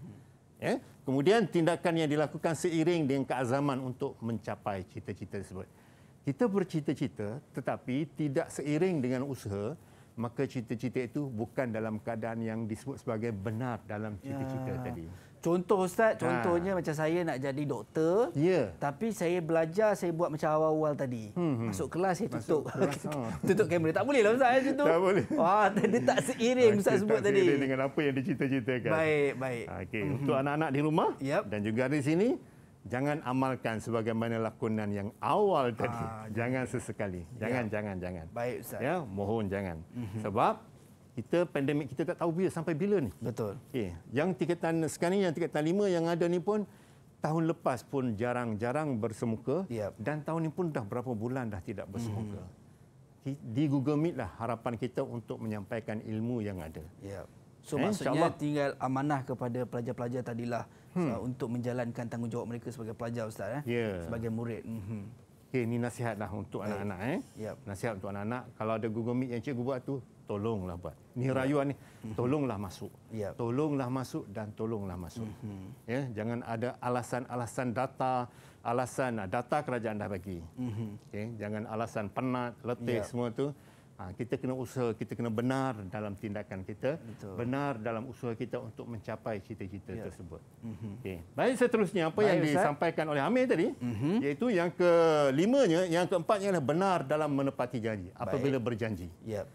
Ya. Kemudian tindakan yang dilakukan seiring dengan keazaman untuk mencapai cita-cita tersebut. Kita bercita-cita tetapi tidak seiring dengan usaha, maka cita-cita itu bukan dalam keadaan yang disebut sebagai benar dalam cita-cita ya. tadi. Contoh Ustaz, ha. contohnya macam saya nak jadi doktor, yeah. tapi saya belajar, saya buat macam awal-awal tadi. Hmm. hmm. Masuk kelas, saya tutup Masuk kelas, oh. tutup kamera. Tak boleh lah Ustaz, macam Tak boleh. Wah, dia tak seiring okay, Ustaz tak sebut tadi. Tak dengan apa yang dicita-citakan. Baik, baik. Okay. hmm Untuk anak-anak di rumah yep. dan juga di sini, jangan amalkan sebagaimana lakonan yang awal tadi. Ha. Jangan ya. sesekali. Jangan, yeah. jangan, jangan. Baik Ustaz. Ya, mohon jangan. hmm Sebab kita pandemik kita tak tahu bila sampai bila ni. Betul. Okay. Yang tiketan sekarang ni, yang tiketan lima yang ada ni pun tahun lepas pun jarang-jarang bersemuka yep. dan tahun ini pun dah berapa bulan dah tidak bersemuka. Hmm. Di Google Meet lah harapan kita untuk menyampaikan ilmu yang ada. Yep. So eh, maksudnya insyaAllah. tinggal amanah kepada pelajar-pelajar tadilah hmm. uh, untuk menjalankan tanggungjawab mereka sebagai pelajar Ustaz. Eh? Yeah. Sebagai murid. Mm-hmm. Okay, ini nasihatlah untuk anak-anak. Eh? Yep. Nasihat untuk anak-anak. Kalau ada Google Meet yang cikgu buat tu, tolonglah buat. Ni yeah. rayuan ni, ya. tolonglah masuk. Yeah. Tolonglah masuk dan tolonglah masuk. Mm-hmm. jangan ada alasan-alasan data, alasan ah, data kerajaan dah bagi. Mm-hmm. jangan alasan penat, letih yeah. semua tu. Ha, kita kena usaha, kita kena benar dalam tindakan kita. Betul. Benar dalam usaha kita untuk mencapai cita-cita yeah. tersebut. Mm-hmm. Okay. Baik, seterusnya. Apa Baik, yang Ustaz. disampaikan oleh Amir tadi, mm-hmm. iaitu yang kelimanya, yang keempatnya adalah benar dalam menepati janji. Apabila berjanji. Yep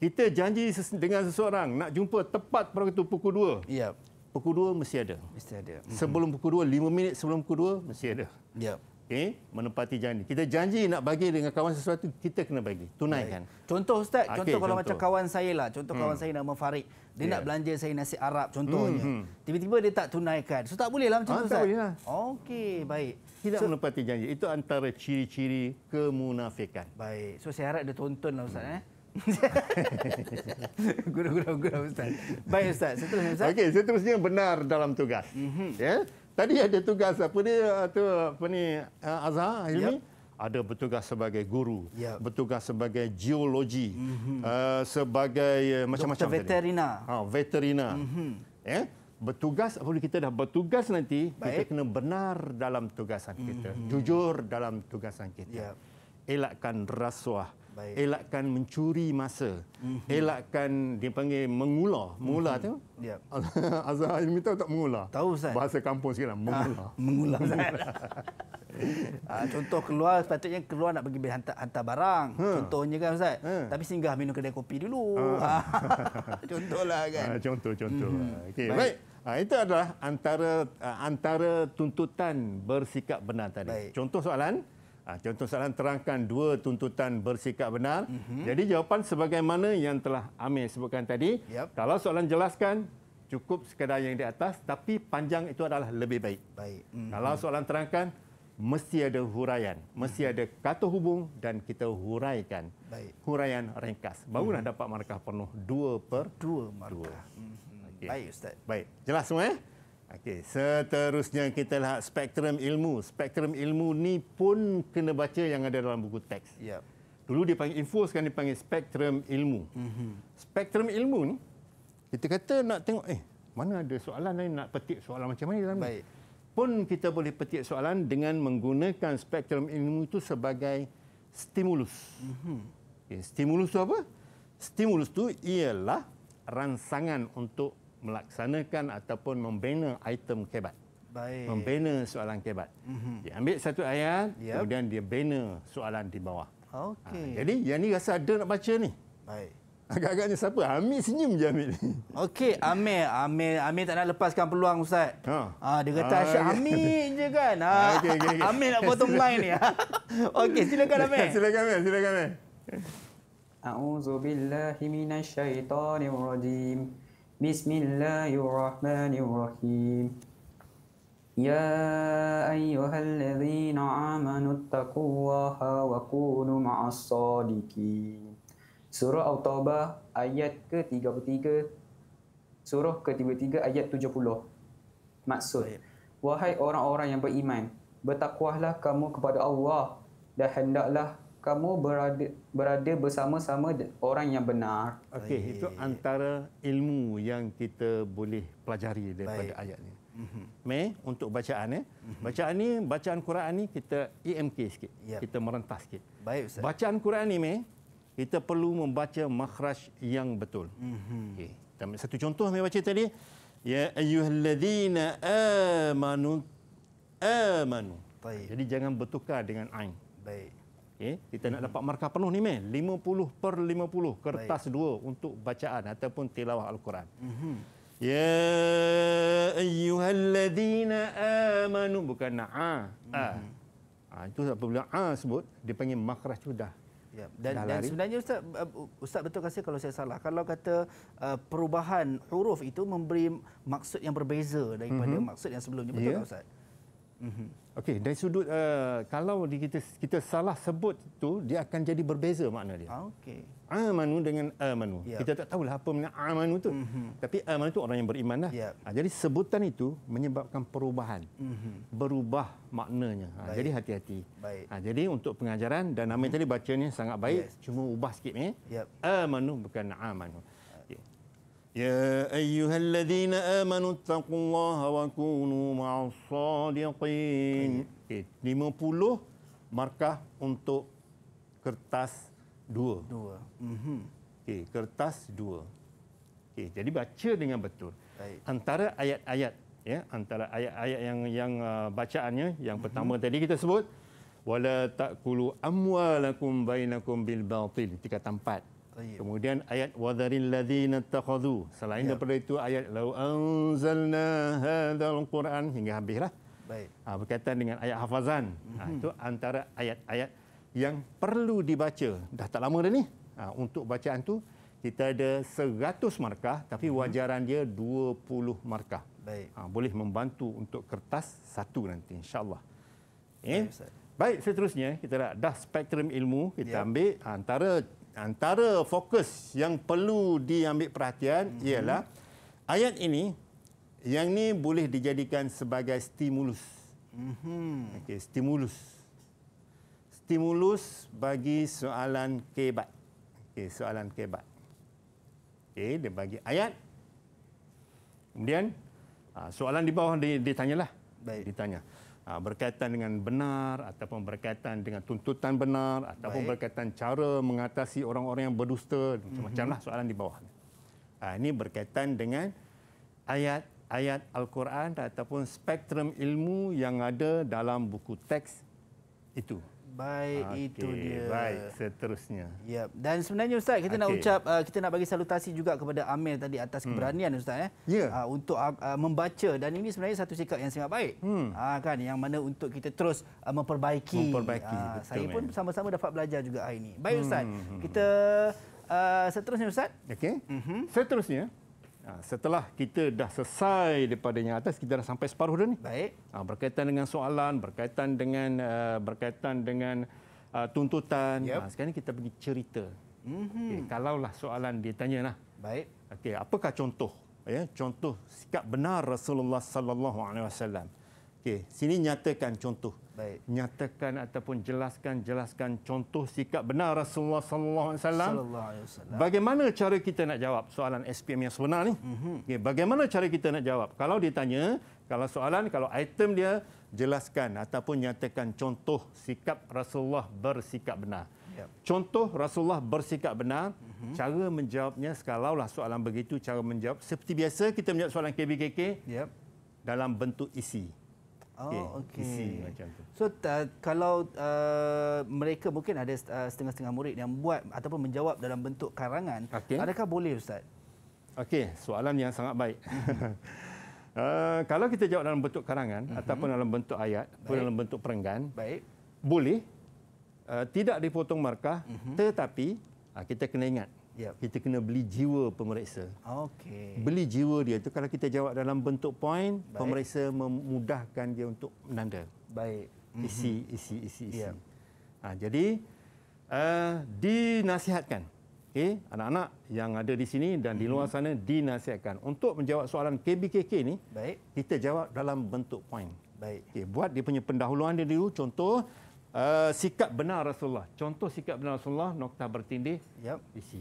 kita janji dengan seseorang nak jumpa tepat pada waktu pukul 2. Ya. Pukul 2 mesti ada. Mesti ada. Mm-hmm. Sebelum pukul 2, 5 minit sebelum pukul 2 mesti ada. Ya. Okay? menepati janji. Kita janji nak bagi dengan kawan sesuatu, kita kena bagi. Tunaikan. Baik. Contoh Ustaz, okay, contoh kalau contoh. macam kawan saya lah. Contoh kawan mm. saya nama Farid. Dia yeah. nak belanja saya nasi Arab contohnya. Hmm. Tiba-tiba dia tak tunaikan. So tak boleh lah macam ha, tu Ustaz? Tak boleh lah. Okey, baik. Tidak so, menepati janji. Itu antara ciri-ciri kemunafikan. Baik. So saya harap dia tonton lah Ustaz. Hmm. Eh? gurau-gurau gurau ustaz. Baik ustaz, seterusnya ustaz. Okey, seterusnya benar dalam tugas. Mm-hmm. Ya. Yeah? Tadi ada tugas apa dia atau apa ni eh, Azhar ini. Yep. Ada bertugas sebagai guru, yep. bertugas sebagai geologi, mm-hmm. uh, sebagai eh, macam-macam Doktor veterina. Ha, veterina. Mm-hmm. Ya. Yeah? Bertugas apa kita dah bertugas nanti, Baik. kita kena benar dalam tugasan kita. Mm-hmm. Jujur dalam tugasan kita. Yep. Elakkan rasuah Baik. Elakkan mencuri masa. Mm-hmm. Elakkan dia panggil mengulah, Mengula mm-hmm. tu? Ya. Yep. Azhar Ilmi tahu tak mengula? Tahu saya. Bahasa kampung sikitlah mengula. Ah, mengula ah, contoh keluar sepatutnya keluar nak pergi hantar, hantar barang. Huh. Ha. Contohnya kan Ustaz. Huh. Ha. Tapi singgah minum kedai kopi dulu. Ah. ah contohlah kan. Ah, contoh contoh. Mm-hmm. Okey. Baik. Baik. Ah, itu adalah antara ah, antara tuntutan bersikap benar tadi. Baik. Contoh soalan. Ah, contoh soalan terangkan dua tuntutan bersikap benar. Mm-hmm. Jadi jawapan sebagaimana yang telah Amir sebutkan tadi. Yep. Kalau soalan jelaskan, cukup sekadar yang di atas. Tapi panjang itu adalah lebih baik. baik. Mm-hmm. Kalau soalan terangkan, mesti ada huraian. Mesti mm-hmm. ada kata hubung dan kita huraikan. Baik. Huraian ringkas. Barulah mm-hmm. dapat markah penuh dua per dua. Markah. dua. Mm-hmm. Okay. Baik Ustaz. Baik. Jelas semua ya? Eh? Okey, seterusnya kita lihat spektrum ilmu. Spektrum ilmu ni pun kena baca yang ada dalam buku teks. Ya. Yep. Dulu dia panggil info, sekarang dia panggil spektrum ilmu. Mm-hmm. Spektrum ilmu ni, kita kata nak tengok, eh, mana ada soalan ni, nak petik soalan macam mana dalam Baik. ni. Pun kita boleh petik soalan dengan menggunakan spektrum ilmu itu sebagai stimulus. Mm-hmm. Okay, stimulus itu apa? Stimulus itu ialah rangsangan untuk melaksanakan ataupun membina item kebat. Baik. Membina soalan kebat. Mm-hmm. Dia ambil satu ayat, yep. kemudian dia bina soalan di bawah. Okay. Ha, jadi yang ni rasa ada nak baca ni. Baik. Agak-agaknya siapa? Amir senyum je Amir. Okey, Amir. Amir Amir tak nak lepaskan peluang Ustaz. Ha. Ha, dia kata ha, asyik ya. Amir je kan. Ha. Ah, okay, okay, okay. Amir nak bottom line ni. Okey, silakan Amir. Silakan Amir, silakan Amir. A'udzu بسم Ya الرحمن الرحيم يا أيها الذين آمنوا اتقوا الله وكونوا مع الصادقين سورة التوبة آيات ke-33 Surah ke-33 ayat 70 Maksud Wahai orang-orang yang beriman Bertakwahlah kamu kepada Allah Dan hendaklah kamu berada, berada bersama-sama orang yang benar. Okey, itu antara ilmu yang kita boleh pelajari daripada Baik. ayat ini. Me mhm. untuk bacaan ya. Bacaan ni bacaan Quran ni kita EMK sikit. Yep. Kita merentas sikit. Baik Ustaz. Bacaan Quran ni me kita perlu membaca makhraj yang betul. Mm-hmm. Satu contoh me baca tadi ya ayyuhallazina amanu amanu. Baik. Jadi jangan bertukar dengan ain. Baik. Okay. Kita hmm. nak dapat markah penuh ni, 50 per 50 kertas Baik. dua untuk bacaan ataupun tilawah Al-Quran. Hmm. Ya ayyuhalladzina amanu bukan naa ah. Hmm. a ah. ah, itu apa bila a sebut dia panggil makrah sudah. Ya, dan, dan sebenarnya Ustaz, eh, Ustaz betul kasih kalau saya salah. Kalau kata uh, perubahan huruf itu memberi maksud yang berbeza daripada mm -hmm. maksud yang sebelumnya. Betul yeah. tak Ustaz? Mm -hmm. Okey, dari sudut uh, kalau kita kita salah sebut tu dia akan jadi berbeza makna dia. Ah, okey. Amanu dengan amanu. Yep. Ya. Kita tak tahulah apa makna amanu tu. Mm-hmm. Tapi amanu tu orang yang beriman lah. Yep. Ha, ah, jadi sebutan itu menyebabkan perubahan. Mm-hmm. Berubah maknanya. Ha, Jadi hati-hati. Baik. Ha, jadi untuk pengajaran dan nama mm-hmm. tadi bacanya sangat baik yes. cuma ubah sikit ni. Yep. Amanu bukan amanu. mm يا أيها الذين آمنوا اتقوا الله وكونوا مع الصادقين لما بوله مركة untuk kertas dua. Dua. Okey, kertas dua. Okey, jadi baca dengan betul. Baik. Antara ayat-ayat ya, antara ayat-ayat yang yang uh, bacaannya yang mm-hmm. pertama tadi kita sebut wala taqulu amwalakum bainakum bil Tiga tempat. Kemudian ayat wadharil ladzina takhadhu. Selain ya. daripada itu ayat lau anzalna hadzal quran hingga habislah. Baik. Ha, berkaitan dengan ayat hafazan. Mm-hmm. itu antara ayat-ayat yang perlu dibaca. Dah tak lama dah ni. Ha, untuk bacaan tu kita ada 100 markah tapi hmm. wajaran dia 20 markah. Baik. boleh membantu untuk kertas satu nanti insyaallah. Ya. Eh? Baik, Baik, seterusnya kita dah spektrum ilmu kita ya. ambil antara antara fokus yang perlu diambil perhatian mm-hmm. ialah ayat ini yang ni boleh dijadikan sebagai stimulus. Mhm. Okey, stimulus. Stimulus bagi soalan kebat. Okey, soalan kebat. Okay, dia bagi ayat. Kemudian ah, soalan di bawah dia ditanyalah. Baik, ditanya. Ah, berkaitan dengan benar ataupun berkaitan dengan tuntutan benar ataupun Baik. berkaitan cara mengatasi orang-orang yang berdusta macam-macamlah soalan di bawah. Ah, ini berkaitan dengan ayat-ayat Al-Quran ataupun spektrum ilmu yang ada dalam buku teks itu. Baik, okay, itu dia. Baik, seterusnya. Ya. Dan sebenarnya Ustaz, kita okay. nak ucap, uh, kita nak bagi salutasi juga kepada Amir tadi atas hmm. keberanian hmm. Ustaz. Eh, yeah. uh, untuk uh, uh, membaca dan ini sebenarnya satu sikap yang sangat baik. Hmm. Uh, kan, yang mana untuk kita terus uh, memperbaiki. memperbaiki. Uh, Betul, saya pun sama-sama dapat belajar juga hari ini. Baik Ustaz, hmm. hmm, hmm. kita uh, seterusnya Ustaz. Okay. uh mhm. -huh. seterusnya. Ah, setelah kita dah selesai daripada yang atas kita dah sampai separuh dah ni baik ah, berkaitan dengan soalan berkaitan dengan ah, berkaitan dengan tuntutan yep. sekarang kita pergi cerita mm-hmm. okay, kalaulah soalan lah. baik okey apakah contoh ya contoh sikap benar Rasulullah sallallahu alaihi wasallam Okey, sini nyatakan contoh. Baik. Nyatakan ataupun jelaskan jelaskan contoh sikap benar Rasulullah sallallahu alaihi wasallam. Bagaimana cara kita nak jawab soalan SPM yang sebenar ni? Mm-hmm. Okey, bagaimana cara kita nak jawab? Kalau ditanya, kalau soalan, kalau item dia jelaskan ataupun nyatakan contoh sikap Rasulullah bersikap benar. Yep. Contoh Rasulullah bersikap benar, mm-hmm. cara menjawabnya sekalaulah soalan begitu cara menjawab seperti biasa kita menjawab soalan KBKK yep. dalam bentuk isi. Oh, okay. Isi macam tu. So uh, kalau uh, mereka mungkin ada uh, setengah-setengah murid yang buat ataupun menjawab dalam bentuk karangan, okay. adakah boleh Ustaz? Okey, soalan yang sangat baik. uh, kalau kita jawab dalam bentuk karangan uh-huh. ataupun dalam bentuk ayat, ataupun dalam bentuk perenggan, baik. boleh. Uh, tidak dipotong markah, uh-huh. tetapi uh, kita kena ingat. Yep. Kita kena beli jiwa pemeriksa. Okey. Beli jiwa dia tu kalau kita jawab dalam bentuk poin, pemeriksa memudahkan dia untuk menanda. Baik. Isi mhm. isi isi isi. Yep. Ha, jadi uh, dinasihatkan. Okey, anak-anak yang ada di sini dan di luar mhm. sana dinasihatkan untuk menjawab soalan KBKK ni. Baik. Kita jawab dalam bentuk poin. Baik. Okay, buat dia punya pendahuluan dia dulu contoh Uh, sikap benar Rasulullah. Contoh sikap benar Rasulullah, noktah bertindih, yep. isi.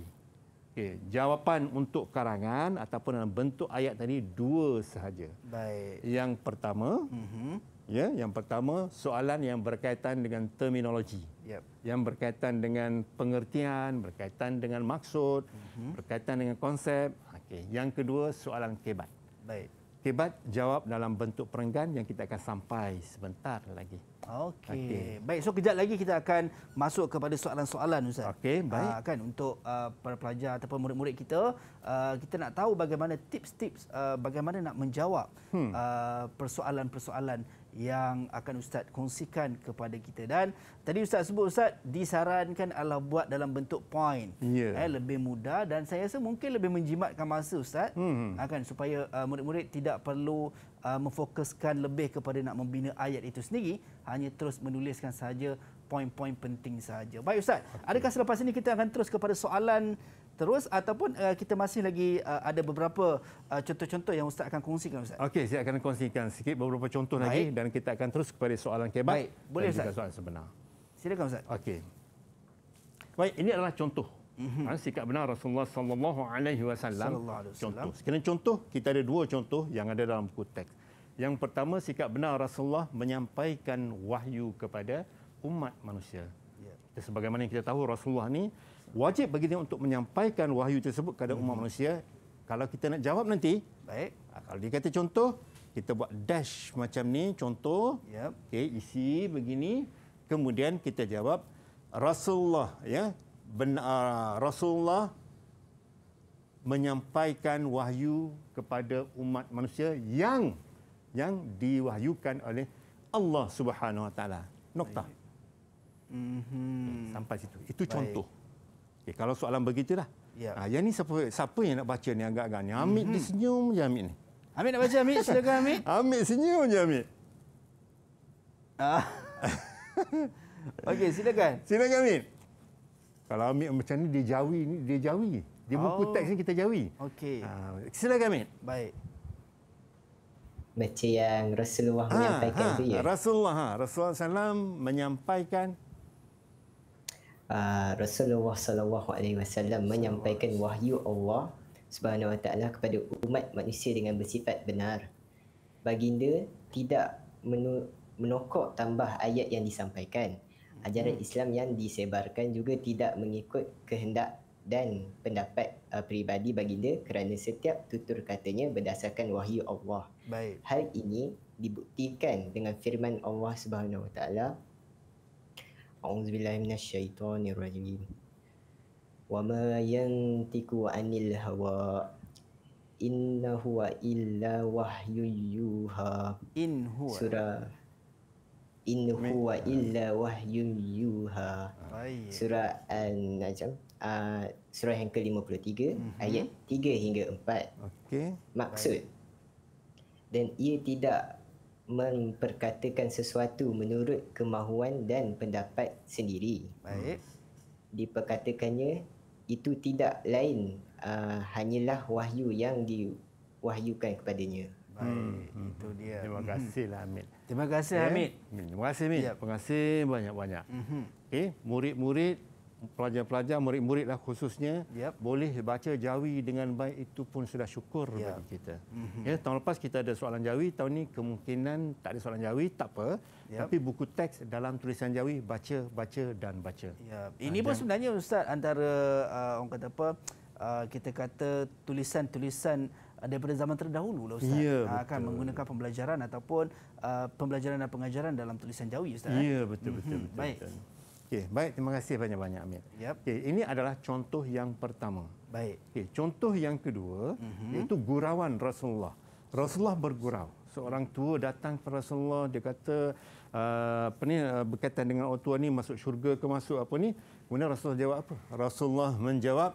Okey, jawapan untuk karangan ataupun dalam bentuk ayat tadi dua sahaja. Baik. Yang pertama, mm-hmm. ya, yang pertama soalan yang berkaitan dengan terminologi. Yep. Yang berkaitan dengan pengertian, berkaitan dengan maksud, mm-hmm. berkaitan dengan konsep. Okey, yang kedua soalan kebat. Baik. Hebat jawab dalam bentuk perenggan yang kita akan sampai sebentar lagi. Okey. Okay. Baik, so kejap lagi kita akan masuk kepada soalan-soalan Ustaz. Okey, ah, baik. Uh, kan untuk uh, para pelajar ataupun murid-murid kita, uh, kita nak tahu bagaimana tips-tips uh, bagaimana nak menjawab hmm. uh, persoalan-persoalan yang akan ustaz kongsikan kepada kita dan tadi ustaz sebut ustaz disarankan adalah buat dalam bentuk point yeah. eh lebih mudah dan saya rasa mungkin lebih menjimatkan masa ustaz hmm. akan supaya uh, murid-murid tidak perlu uh, memfokuskan lebih kepada nak membina ayat itu sendiri hanya terus menuliskan saja poin-poin penting saja. Baik ustaz, okay. adakah selepas ini kita akan terus kepada soalan terus ataupun uh, kita masih lagi uh, ada beberapa uh, contoh-contoh yang ustaz akan kongsikan ustaz. Okey, saya akan kongsikan sikit beberapa contoh Baik. lagi dan kita akan terus kepada soalan kebab. Baik, boleh ustaz. Soalan sebenar. Silakan ustaz. Okey. Baik, ini adalah contoh Ha, sikap benar Rasulullah sallallahu alaihi wasallam contoh. Sekiranya contoh, kita ada dua contoh yang ada dalam buku teks. Yang pertama sikap benar Rasulullah menyampaikan wahyu kepada umat manusia. Ya. Sebagaimana yang kita tahu Rasulullah ni wajib bagi dia untuk menyampaikan wahyu tersebut kepada umat mhm. manusia. Kalau kita nak jawab nanti, baik. Ah, kalau dia kata contoh, kita buat dash macam ni contoh. Yep. Okey, isi begini. Kemudian kita jawab Rasulullah ya. Ben, uh, Rasulullah menyampaikan wahyu kepada umat manusia yang yang diwahyukan oleh Allah Subhanahu Wa Taala. Nokta. Mm-hmm. Sampai situ. Itu Baik. contoh. Okay, kalau soalan begitulah. Ya. Ha, yang ni siapa, siapa yang nak baca ni agak-agak ni? Amit mm-hmm. senyum je Amit ni. Amit nak baca Amit, silakan Amit. Amit senyum je Amit. Ah. Okey, silakan. Silakan Amit. Kalau Amit macam ni, dia jawi ni, dia jawi. Dia oh. buku teks ni kita jawi. Okey. Ha, silakan Amit. Baik. Baca yang Rasulullah ha, menyampaikan ha, tu ya. Rasulullah, ha. Rasulullah SAW menyampaikan Ah, Rasulullah sallallahu alaihi wasallam menyampaikan wahyu Allah Subhanahu wa taala kepada umat manusia dengan bersifat benar. Baginda tidak menokok tambah ayat yang disampaikan. Ajaran hmm. Islam yang disebarkan juga tidak mengikut kehendak dan pendapat uh, peribadi baginda kerana setiap tutur katanya berdasarkan wahyu Allah. Baik. Hal ini dibuktikan dengan firman Allah Subhanahu wa taala أعوذ بالله من الشيطان الرجيم وما ينطق عن الهوى إن هو إلا وحي يوحى إن هو سورة إن هو إلا وحي يوحى سورة النجم آه سورة yang ke-53 mm -hmm. ayat 3 hingga 4 okay. maksud Baik. dan ia tidak memperkatakan sesuatu menurut kemahuan dan pendapat sendiri. Baik. Diperkatakannya itu tidak lain uh, hanyalah wahyu yang diwahyukan kepadanya. Baik, hmm. hmm itu hmm. dia. Terima hmm. kasihlah Amit. Terima kasih ya. Amit. Terima kasih Amit. Ya. Terima kasih banyak-banyak. Mhm. Okay, murid-murid pelajar-pelajar, murid-murid lah khususnya yep. boleh baca jawi dengan baik itu pun sudah syukur yep. Ya. bagi kita. Mm-hmm. Ya, tahun lepas kita ada soalan jawi, tahun ini kemungkinan tak ada soalan jawi, tak apa. Yep. Tapi buku teks dalam tulisan jawi, baca, baca dan baca. Yep. Ini pun sebenarnya Ustaz antara uh, orang kata apa, uh, kita kata tulisan-tulisan daripada zaman terdahulu lah Ustaz. Ya, ah, kan, betul. akan menggunakan pembelajaran ataupun uh, pembelajaran dan pengajaran dalam tulisan jawi Ustaz. Eh? Ya, betul-betul. Mm-hmm. Baik. Betul. Okey, baik. Terima kasih banyak-banyak, Amir. Yep. Okey, ini adalah contoh yang pertama. Baik. Okey, contoh yang kedua mm-hmm. iaitu gurauan Rasulullah. Rasulullah bergurau. Seorang tua datang kepada Rasulullah, dia kata ah, apa ni uh, berkaitan dengan orang tua ni masuk syurga ke masuk apa ni? Kemudian Rasulullah jawab apa? Rasulullah menjawab,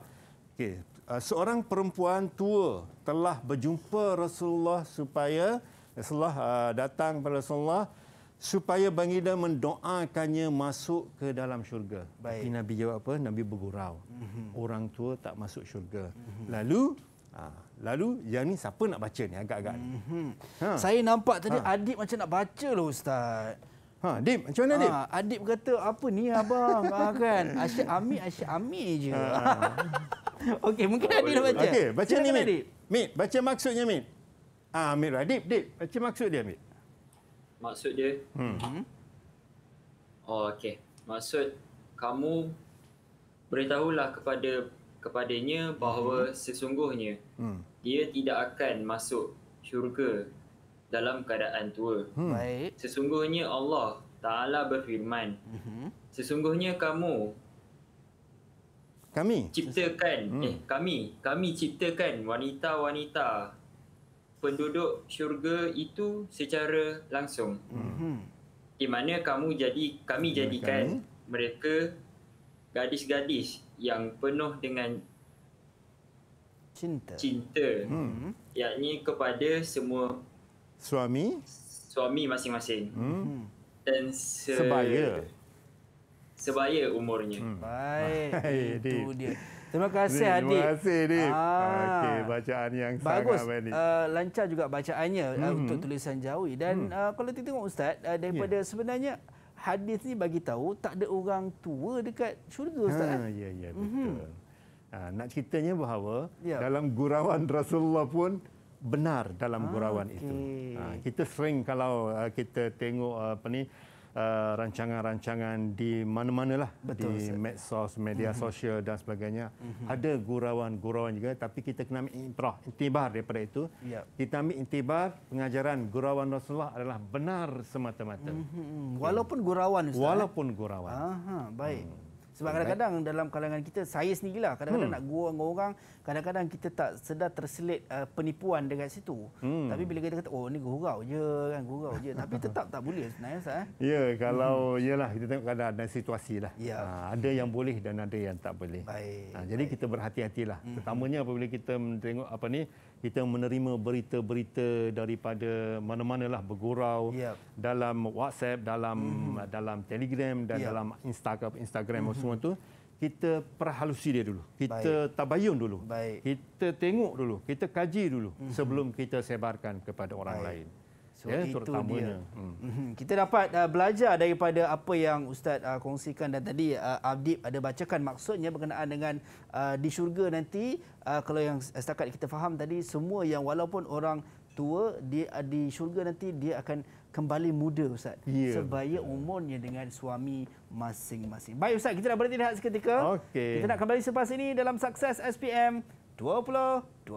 okey, ah, seorang perempuan tua telah berjumpa Rasulullah supaya Rasulullah datang kepada Rasulullah supaya baginda mendoakannya masuk ke dalam syurga. Baik. Tapi Nabi jawab apa? Nabi bergurau. Mm-hmm. Orang tua tak masuk syurga. Mm-hmm. Lalu ha, lalu yang ni siapa nak baca ni agak-agak Mm-hmm. Ha. Saya nampak tadi ha. Adib macam nak baca loh ustaz. Ha, Adib, macam mana Adib? Ha, Adib kata apa ni abang? ha, kan. Asyik amik, asyik amik je. Ha. Okey, mungkin oh, Adib nak baca. Okey, baca Silakan ni Mit. Mit, baca maksudnya Mit. Ah, ha, Mit Radib, Dip, baca maksud dia Mit maksud dia hmm. hmm. oh okey maksud kamu beritahulah kepada kepadanya bahawa hmm. sesungguhnya hmm. dia tidak akan masuk syurga dalam keadaan tua hmm. baik sesungguhnya Allah taala berfirman hmm. sesungguhnya kamu kami ciptakan hmm. eh kami kami ciptakan wanita-wanita penduduk syurga itu secara langsung. Mm-hmm. Di mana kamu jadi kami jadikan mereka, mereka gadis-gadis yang penuh dengan cinta. Cinta. Mm-hmm. Yakni kepada semua suami suami masing-masing. Mm-hmm. Dan se- sebaya sebaya umurnya. Hmm. Baik. Baik. Itu dia. Terima kasih Adik. Terima kasih Adik. Ah. Okey, bacaan yang Bagus. sangat baik. Bagus. Uh, lancar juga bacaannya mm -hmm. untuk tulisan Jawi dan mm. uh, kalau kita tengok ustaz uh, daripada yeah. sebenarnya hadis ni bagi tahu tak ada orang tua dekat syurga ustaz. Ha, ya ya mhm. betul. Mm -hmm. ha, nak ceritanya bahawa yeah. dalam gurauan Rasulullah pun benar dalam gurauan okay. itu. Ha, kita sering kalau uh, kita tengok uh, apa ni Eh, rancangan-rancangan uh, di mana-manalah Betul, di medsos, media mm-hmm. sosial dan sebagainya. Mm-hmm. Ada gurauan-gurauan juga tapi kita kena ambil intrah, intibar daripada itu. Yep. Kita ambil intibar pengajaran gurauan Rasulullah adalah benar semata-mata. Mm-hmm. Walaupun gurauan Ustaz. Walaupun gurauan. Aha, baik. Hmm. Sebab right. kadang-kadang dalam kalangan kita, saya sendirilah kadang-kadang hmm. nak gua dengan orang, kadang-kadang kita tak sedar terselit uh, penipuan dekat situ. Hmm. Tapi bila kita kata, oh ni gurau je kan, gurau je. Tapi tetap tak boleh sebenarnya. Eh. Ya, yeah, hmm. kalau hmm. yelah, kita tengok keadaan dan situasi lah. Yeah. Ya. Ha, ada yang boleh dan ada yang tak boleh. Baik. Ha, jadi Baik. kita berhati-hatilah. Hmm. Pertamanya apabila kita tengok apa ni, kita menerima berita-berita daripada mana-manalah bergurau yep. dalam WhatsApp, dalam mm. dalam Telegram dan yep. dalam Instagram Instagram mm-hmm. semua tu kita perhalusi dia dulu. Kita Baik. tabayun dulu. Baik. Kita tengok dulu, kita kaji dulu mm-hmm. sebelum kita sebarkan kepada orang Baik. lain. Sebab ya, itu dia. Hmm. Mhm. Kita dapat uh, belajar daripada apa yang Ustaz uh, kongsikan dan tadi uh, Abdib ada bacakan maksudnya berkenaan dengan uh, di syurga nanti. Uh, kalau yang setakat kita faham tadi, semua yang walaupun orang tua, di uh, di syurga nanti dia akan kembali muda Ustaz. Yeah. Ya, Sebaya umurnya dengan suami masing-masing. Baik Ustaz, kita dah berhenti lihat seketika. Okay. Kita nak kembali selepas ini dalam Sukses SPM 2021.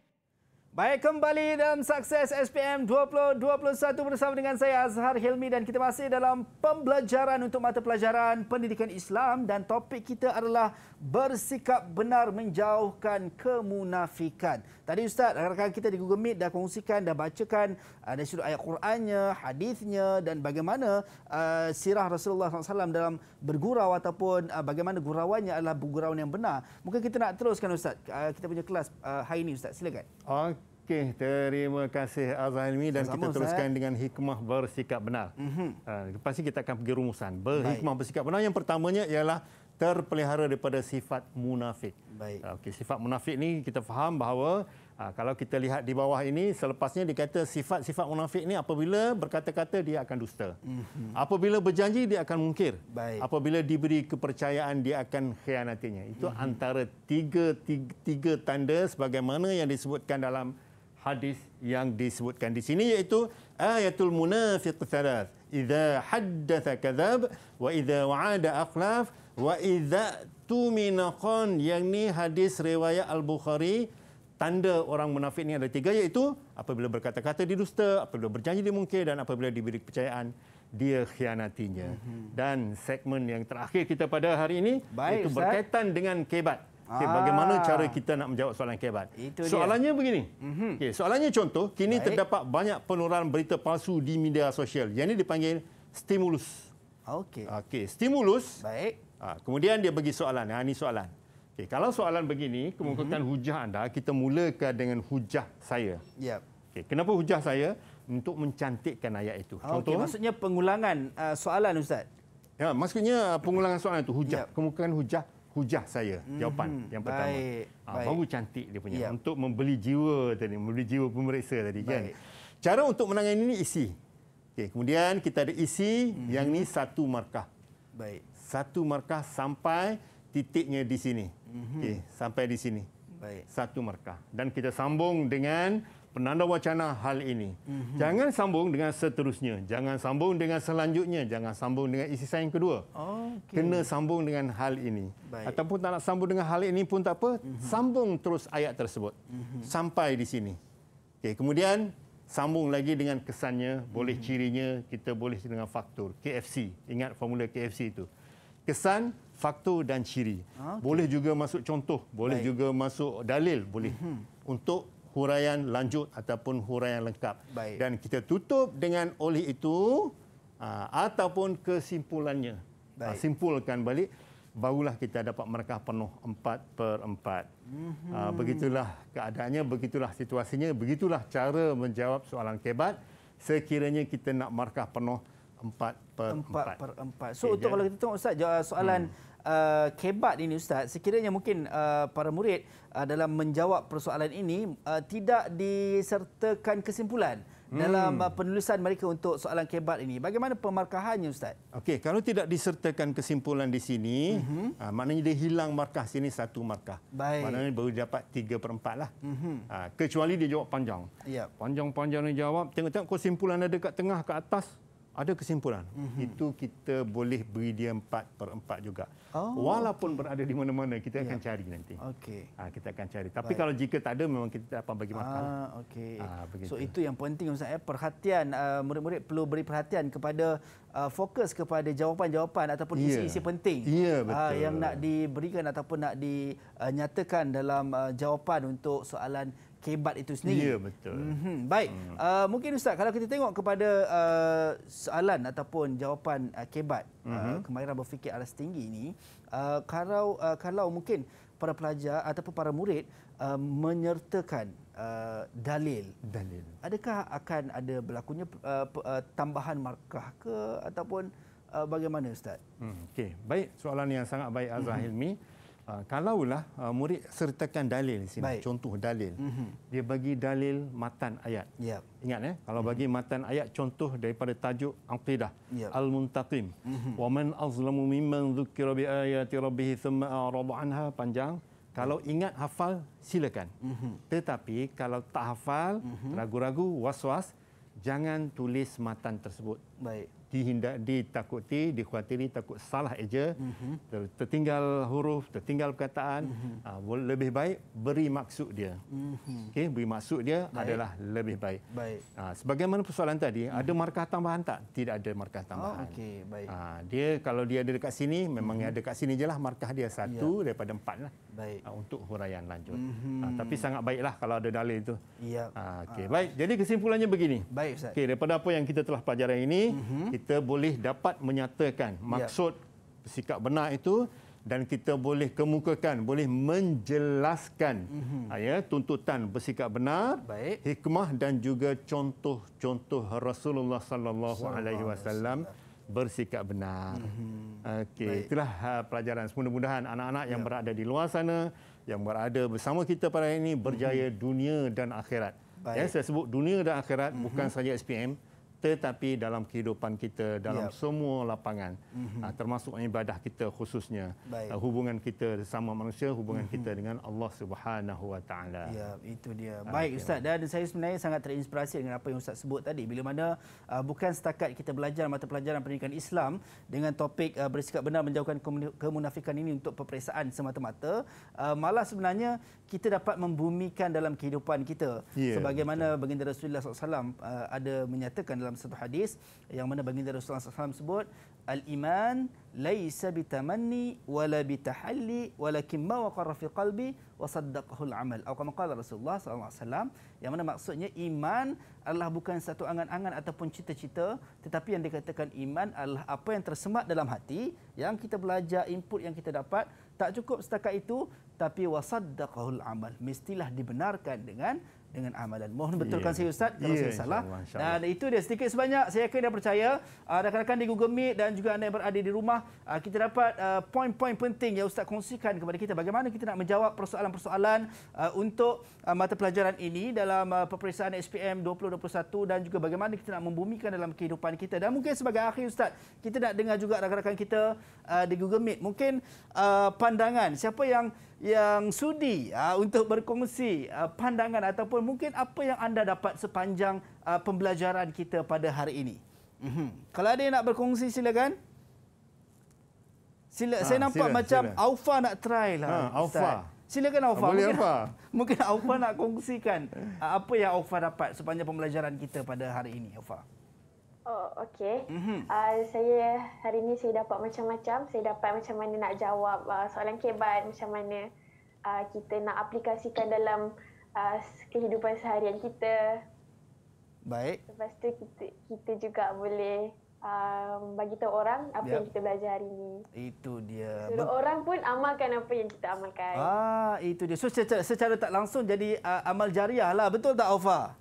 Baik, kembali dalam Sukses SPM 2021 bersama dengan saya Azhar Hilmi dan kita masih dalam pembelajaran untuk mata pelajaran pendidikan Islam dan topik kita adalah bersikap benar menjauhkan kemunafikan. Tadi Ustaz, rakan-rakan kita di Google Meet dah kongsikan dah bacakan uh, dari sudut ayat Qurannya, hadisnya dan bagaimana uh, sirah Rasulullah SAW dalam bergurau ataupun uh, bagaimana gurauannya adalah gurauan yang benar. Mungkin kita nak teruskan Ustaz, uh, kita punya kelas uh, hari ini Ustaz, silakan. Okay. Okay, terima kasih Azalmi dan Sama kita sahaja. teruskan dengan hikmah bersikap benar. Mm-hmm. Uh, ha, pasti kita akan pergi rumusan. Berhikmah Baik. bersikap benar yang pertamanya ialah terpelihara daripada sifat munafik. Baik. Uh, Okey, sifat munafik ni kita faham bahawa uh, kalau kita lihat di bawah ini selepasnya dikata sifat-sifat munafik ni apabila berkata-kata dia akan dusta. Mm-hmm. Apabila berjanji dia akan mungkir. Baik. Apabila diberi kepercayaan dia akan khianatinya. Itu mm-hmm. antara tiga, tiga tiga tanda sebagaimana yang disebutkan dalam hadis yang disebutkan di sini iaitu ayatul munafiq thalas idza haddatha kadzab wa idza wa'ada akhlaf wa idza tumina qan yang ni hadis riwayat al-Bukhari tanda orang munafik ni ada tiga iaitu apabila berkata-kata di dusta apabila berjanji dia mungkir dan apabila diberi kepercayaan dia khianatinya mhm. dan segmen yang terakhir kita pada hari ini Baik, iaitu Ustaz. berkaitan dengan kebat Okay, bagaimana ah. cara kita nak menjawab soalan kehebat? Itu soalannya dia. begini. Mhm. Okay, soalannya contoh, kini Baik. terdapat banyak penularan berita palsu di media sosial. Yang ini dipanggil stimulus. Okey. Okey, stimulus. Baik. Ha, kemudian dia bagi soalan. Ha, ini soalan. Okay, kalau soalan begini, kemukakan mhm. hujah anda, kita mulakan dengan hujah saya. Yep. Okay, kenapa hujah saya? Untuk mencantikkan ayat itu. Ah, contoh, okay, maksudnya pengulangan uh, soalan, Ustaz? Ya, maksudnya pengulangan soalan itu, hujah. Yep. Kemukakan hujah hujah saya jawapan mhm, yang pertama. Baik. Ha, Baik. Baru cantik dia punya. Ya. Untuk membeli jiwa tadi, membeli jiwa pemeriksa tadi kan? Baik. kan. Cara untuk menangani ini isi. Okay, kemudian kita ada isi hmm yang ni satu markah. Baik. Satu markah sampai titiknya di sini. hmm Okay, sampai di sini. Baik. Satu markah. Dan kita sambung dengan penanda wacana hal ini. Mm-hmm. Jangan sambung dengan seterusnya, jangan sambung dengan selanjutnya, jangan sambung dengan isi sain kedua. Okay. Kena sambung dengan hal ini. Baik. Ataupun tak nak sambung dengan hal ini pun tak apa, mm-hmm. sambung terus ayat tersebut mm-hmm. sampai di sini. Okay, kemudian sambung lagi dengan kesannya, mm-hmm. boleh mhm. cirinya, kita boleh dengan faktor KFC. Ingat formula KFC itu. Kesan faktor dan ciri. Okay. Boleh juga masuk contoh, boleh Baik. juga masuk dalil, boleh. Mm-hmm. Untuk huraian lanjut ataupun huraian lengkap. Baik. Dan kita tutup dengan oleh itu ah, ataupun kesimpulannya. Ah, Baik. Simpulkan balik, barulah kita dapat markah penuh empat per empat Mm-hmm. Begitulah keadaannya, begitulah situasinya, begitulah cara menjawab soalan kebat. Sekiranya kita nak markah penuh empat per empat. Empat per empat. So okay, untuk kan? kalau kita tengok Ustaz, uh, soalan hmm. uh, kebat ini Ustaz, sekiranya mungkin uh, para murid uh, dalam menjawab persoalan ini uh, tidak disertakan kesimpulan hmm. dalam uh, penulisan mereka untuk soalan kebat ini. Bagaimana pemarkahannya Ustaz? Okey, kalau tidak disertakan kesimpulan di sini, mm-hmm. uh, maknanya dia hilang markah sini satu markah. Baik. Maknanya baru dapat tiga per empat lah. Mm-hmm. Uh, kecuali dia jawab panjang. Yep. Ya. Panjang-panjang dia jawab, tengok-tengok kesimpulan ada dekat tengah ke atas, ada kesimpulan. Mm-hmm. Itu kita boleh beri dia empat per empat juga. Oh, Walaupun berada di mana-mana, kita yeah. akan cari nanti. Okay. Ha, ah, kita akan cari. Tapi Baik. kalau jika tak ada, memang kita tak dapat bagi makan. Ah, okay. ha, ah, so itu yang penting, Ustaz. Eh? Perhatian, uh, murid-murid perlu beri perhatian kepada uh, fokus kepada jawapan-jawapan ataupun yeah. isi-isi penting yeah, ya, Uh, yang nak diberikan ataupun nak dinyatakan dalam uh, jawapan untuk soalan kebat itu sendiri. Ya, betul. Mm-hmm. Baik. Mm. Uh, mungkin Ustaz, kalau kita tengok kepada uh, soalan ataupun jawapan uh, kebat, mm-hmm. uh, mhm. kemahiran berfikir aras tinggi ini, uh, kalau uh, kalau mungkin para pelajar ataupun para murid uh, menyertakan Uh, dalil. dalil. Adakah akan ada berlakunya uh, uh, tambahan markah ke ataupun uh, bagaimana Ustaz? Hmm, okay. Baik, soalan yang sangat baik Azhar mhm. Hilmi. Hmm. Ah, kalaulah uh, murid sertakan dalil sini Baik. contoh dalil mm-hmm. dia bagi dalil matan ayat yep. ingat eh kalau mm-hmm. bagi matan ayat contoh daripada tajuk aqidah yep. al muntaqim mhm. wa man azlamu mimman dhukira bi ayati rabbih thumma arada anha panjang kalau ingat hafal silakan mm-hmm. tetapi kalau tak hafal mm-hmm. ragu-ragu was-was jangan tulis matan tersebut Baik dihindar ditakuti dikhawatiri takut salah aja mm-hmm. tertinggal huruf tertinggal perkataan mm-hmm. uh, lebih baik beri maksud dia mm-hmm. okey beri maksud dia baik. adalah lebih baik baik uh, sebagaimana persoalan tadi mm-hmm. ada markah tambahan tak tidak ada markah tambahan oh, okey baik uh, dia kalau dia ada dekat sini memang mm-hmm. ada dekat sini jelah markah dia satu ya. daripada empat lah baik uh, untuk huraian lanjut mm-hmm. uh, tapi sangat baiklah kalau ada dalil itu ya uh, okey uh. baik jadi kesimpulannya begini baik ustaz okey daripada apa yang kita telah pelajari ini mm-hmm. kita kita boleh dapat menyatakan ya. maksud ya. sikap benar itu dan kita boleh kemukakan boleh menjelaskan mm-hmm. ya tuntutan bersikap benar Baik. hikmah dan juga contoh-contoh Rasulullah sallallahu alaihi wasallam bersikap benar. Mm-hmm. Okey, itulah uh, pelajaran. semudah mudahan anak-anak yang ya. berada di luar sana yang berada bersama kita pada hari ini berjaya mm-hmm. dunia dan akhirat. Ya, Baik. Ya, saya sebut dunia dan akhirat mm-hmm. bukan mhm. saja SPM tetapi dalam kehidupan kita dalam yep. semua lapangan mm-hmm. termasuk ibadah kita khususnya Baik. Ah, hubungan kita sama manusia hubungan mm-hmm. kita dengan Allah Subhanahu Wa Taala. Ya itu dia. Ah, Baik okay. ustaz dan saya sebenarnya sangat terinspirasi dengan apa yang ustaz sebut tadi bila mana bukan setakat kita belajar mata pelajaran pendidikan Islam dengan topik uh, bersikap benar menjauhkan kemunafikan ini untuk peperiksaan semata-mata malah sebenarnya kita dapat membumikan dalam kehidupan kita yeah, sebagaimana baginda Rasulullah SAW ada menyatakan dalam dalam satu hadis yang mana baginda Rasulullah SAW sebut al-iman laisa bitamanni wala bitahalli walakin ma waqara fi qalbi wa saddaqahu al-amal atau kama qala Rasulullah SAW yang mana maksudnya iman adalah bukan satu angan-angan ataupun cita-cita tetapi yang dikatakan iman adalah apa yang tersemat dalam hati yang kita belajar input yang kita dapat tak cukup setakat itu tapi wa saddaqahu al-amal mestilah dibenarkan dengan dengan amalan. Mohon betulkan yeah. saya Ustaz kalau yeah, saya salah. Dan itu dia sedikit sebanyak saya yakin dan percaya uh, rakan-rakan uh, di Google Meet dan juga anda yang berada di rumah uh, kita dapat uh, poin-poin penting yang Ustaz kongsikan kepada kita bagaimana kita nak menjawab persoalan-persoalan uh, untuk uh, mata pelajaran ini dalam uh, peperiksaan SPM 2021 dan juga bagaimana kita nak membumikan dalam kehidupan kita. Dan mungkin sebagai akhir Ustaz, kita nak dengar juga rakan-rakan kita uh, di Google Meet. Mungkin uh, pandangan siapa yang yang sudi uh, untuk berkongsi uh, pandangan ataupun mungkin apa yang anda dapat sepanjang uh, pembelajaran kita pada hari ini. Mm-hmm. Kalau ada yang nak berkongsi silakan. Sila ha, saya nampak sila, macam sila. Aufa nak try lah. Ha, Aufa. Silakan Aufa. Boleh mungkin, Aufa. mungkin Aufa nak kongsikan uh, apa yang Aufa dapat sepanjang pembelajaran kita pada hari ini, Aufa. Oh, okey. Mm-hmm. Uh, saya hari ini saya dapat macam-macam. Saya dapat macam mana nak jawab uh, soalan kebat, macam mana uh, kita nak aplikasikan dalam uh, kehidupan seharian kita. Baik. Lepas tu kita, kita juga boleh um, bagi tahu orang apa yep. yang kita belajar hari ini. Itu dia. Suruh Be- orang pun amalkan apa yang kita amalkan. Ah, itu dia. So secara, secara tak langsung jadi uh, amal jariah lah. Betul tak, Alfa?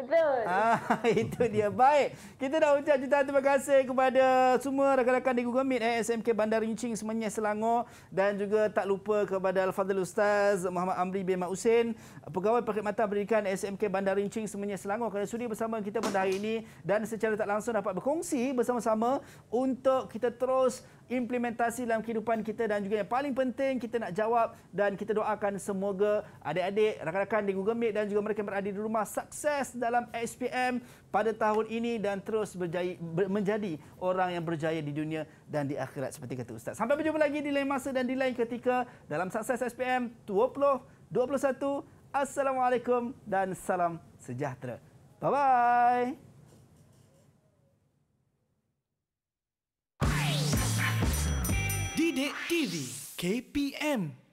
Betul. Ah, itu dia. Baik. Kita dah ucap juta terima kasih kepada semua rakan-rakan di Google Meet, eh, SMK Bandar Rincing, semuanya Selangor. Dan juga tak lupa kepada Al-Fadhil Ustaz Muhammad Amri bin Mausin, Pegawai Perkhidmatan Pendidikan SMK Bandar Rincing, semuanya Selangor. Kerana sudi bersama kita pada hari ini dan secara tak langsung dapat berkongsi bersama-sama untuk kita terus implementasi dalam kehidupan kita dan juga yang paling penting kita nak jawab dan kita doakan semoga adik-adik, rakan-rakan di Google Meet dan juga mereka berada di rumah sukses dan dalam SPM pada tahun ini dan terus berjaya, ber, menjadi orang yang berjaya di dunia dan di akhirat seperti kata Ustaz. Sampai berjumpa lagi di lain masa dan di lain ketika dalam sukses SPM 2021. Assalamualaikum dan salam sejahtera. Bye-bye. KPM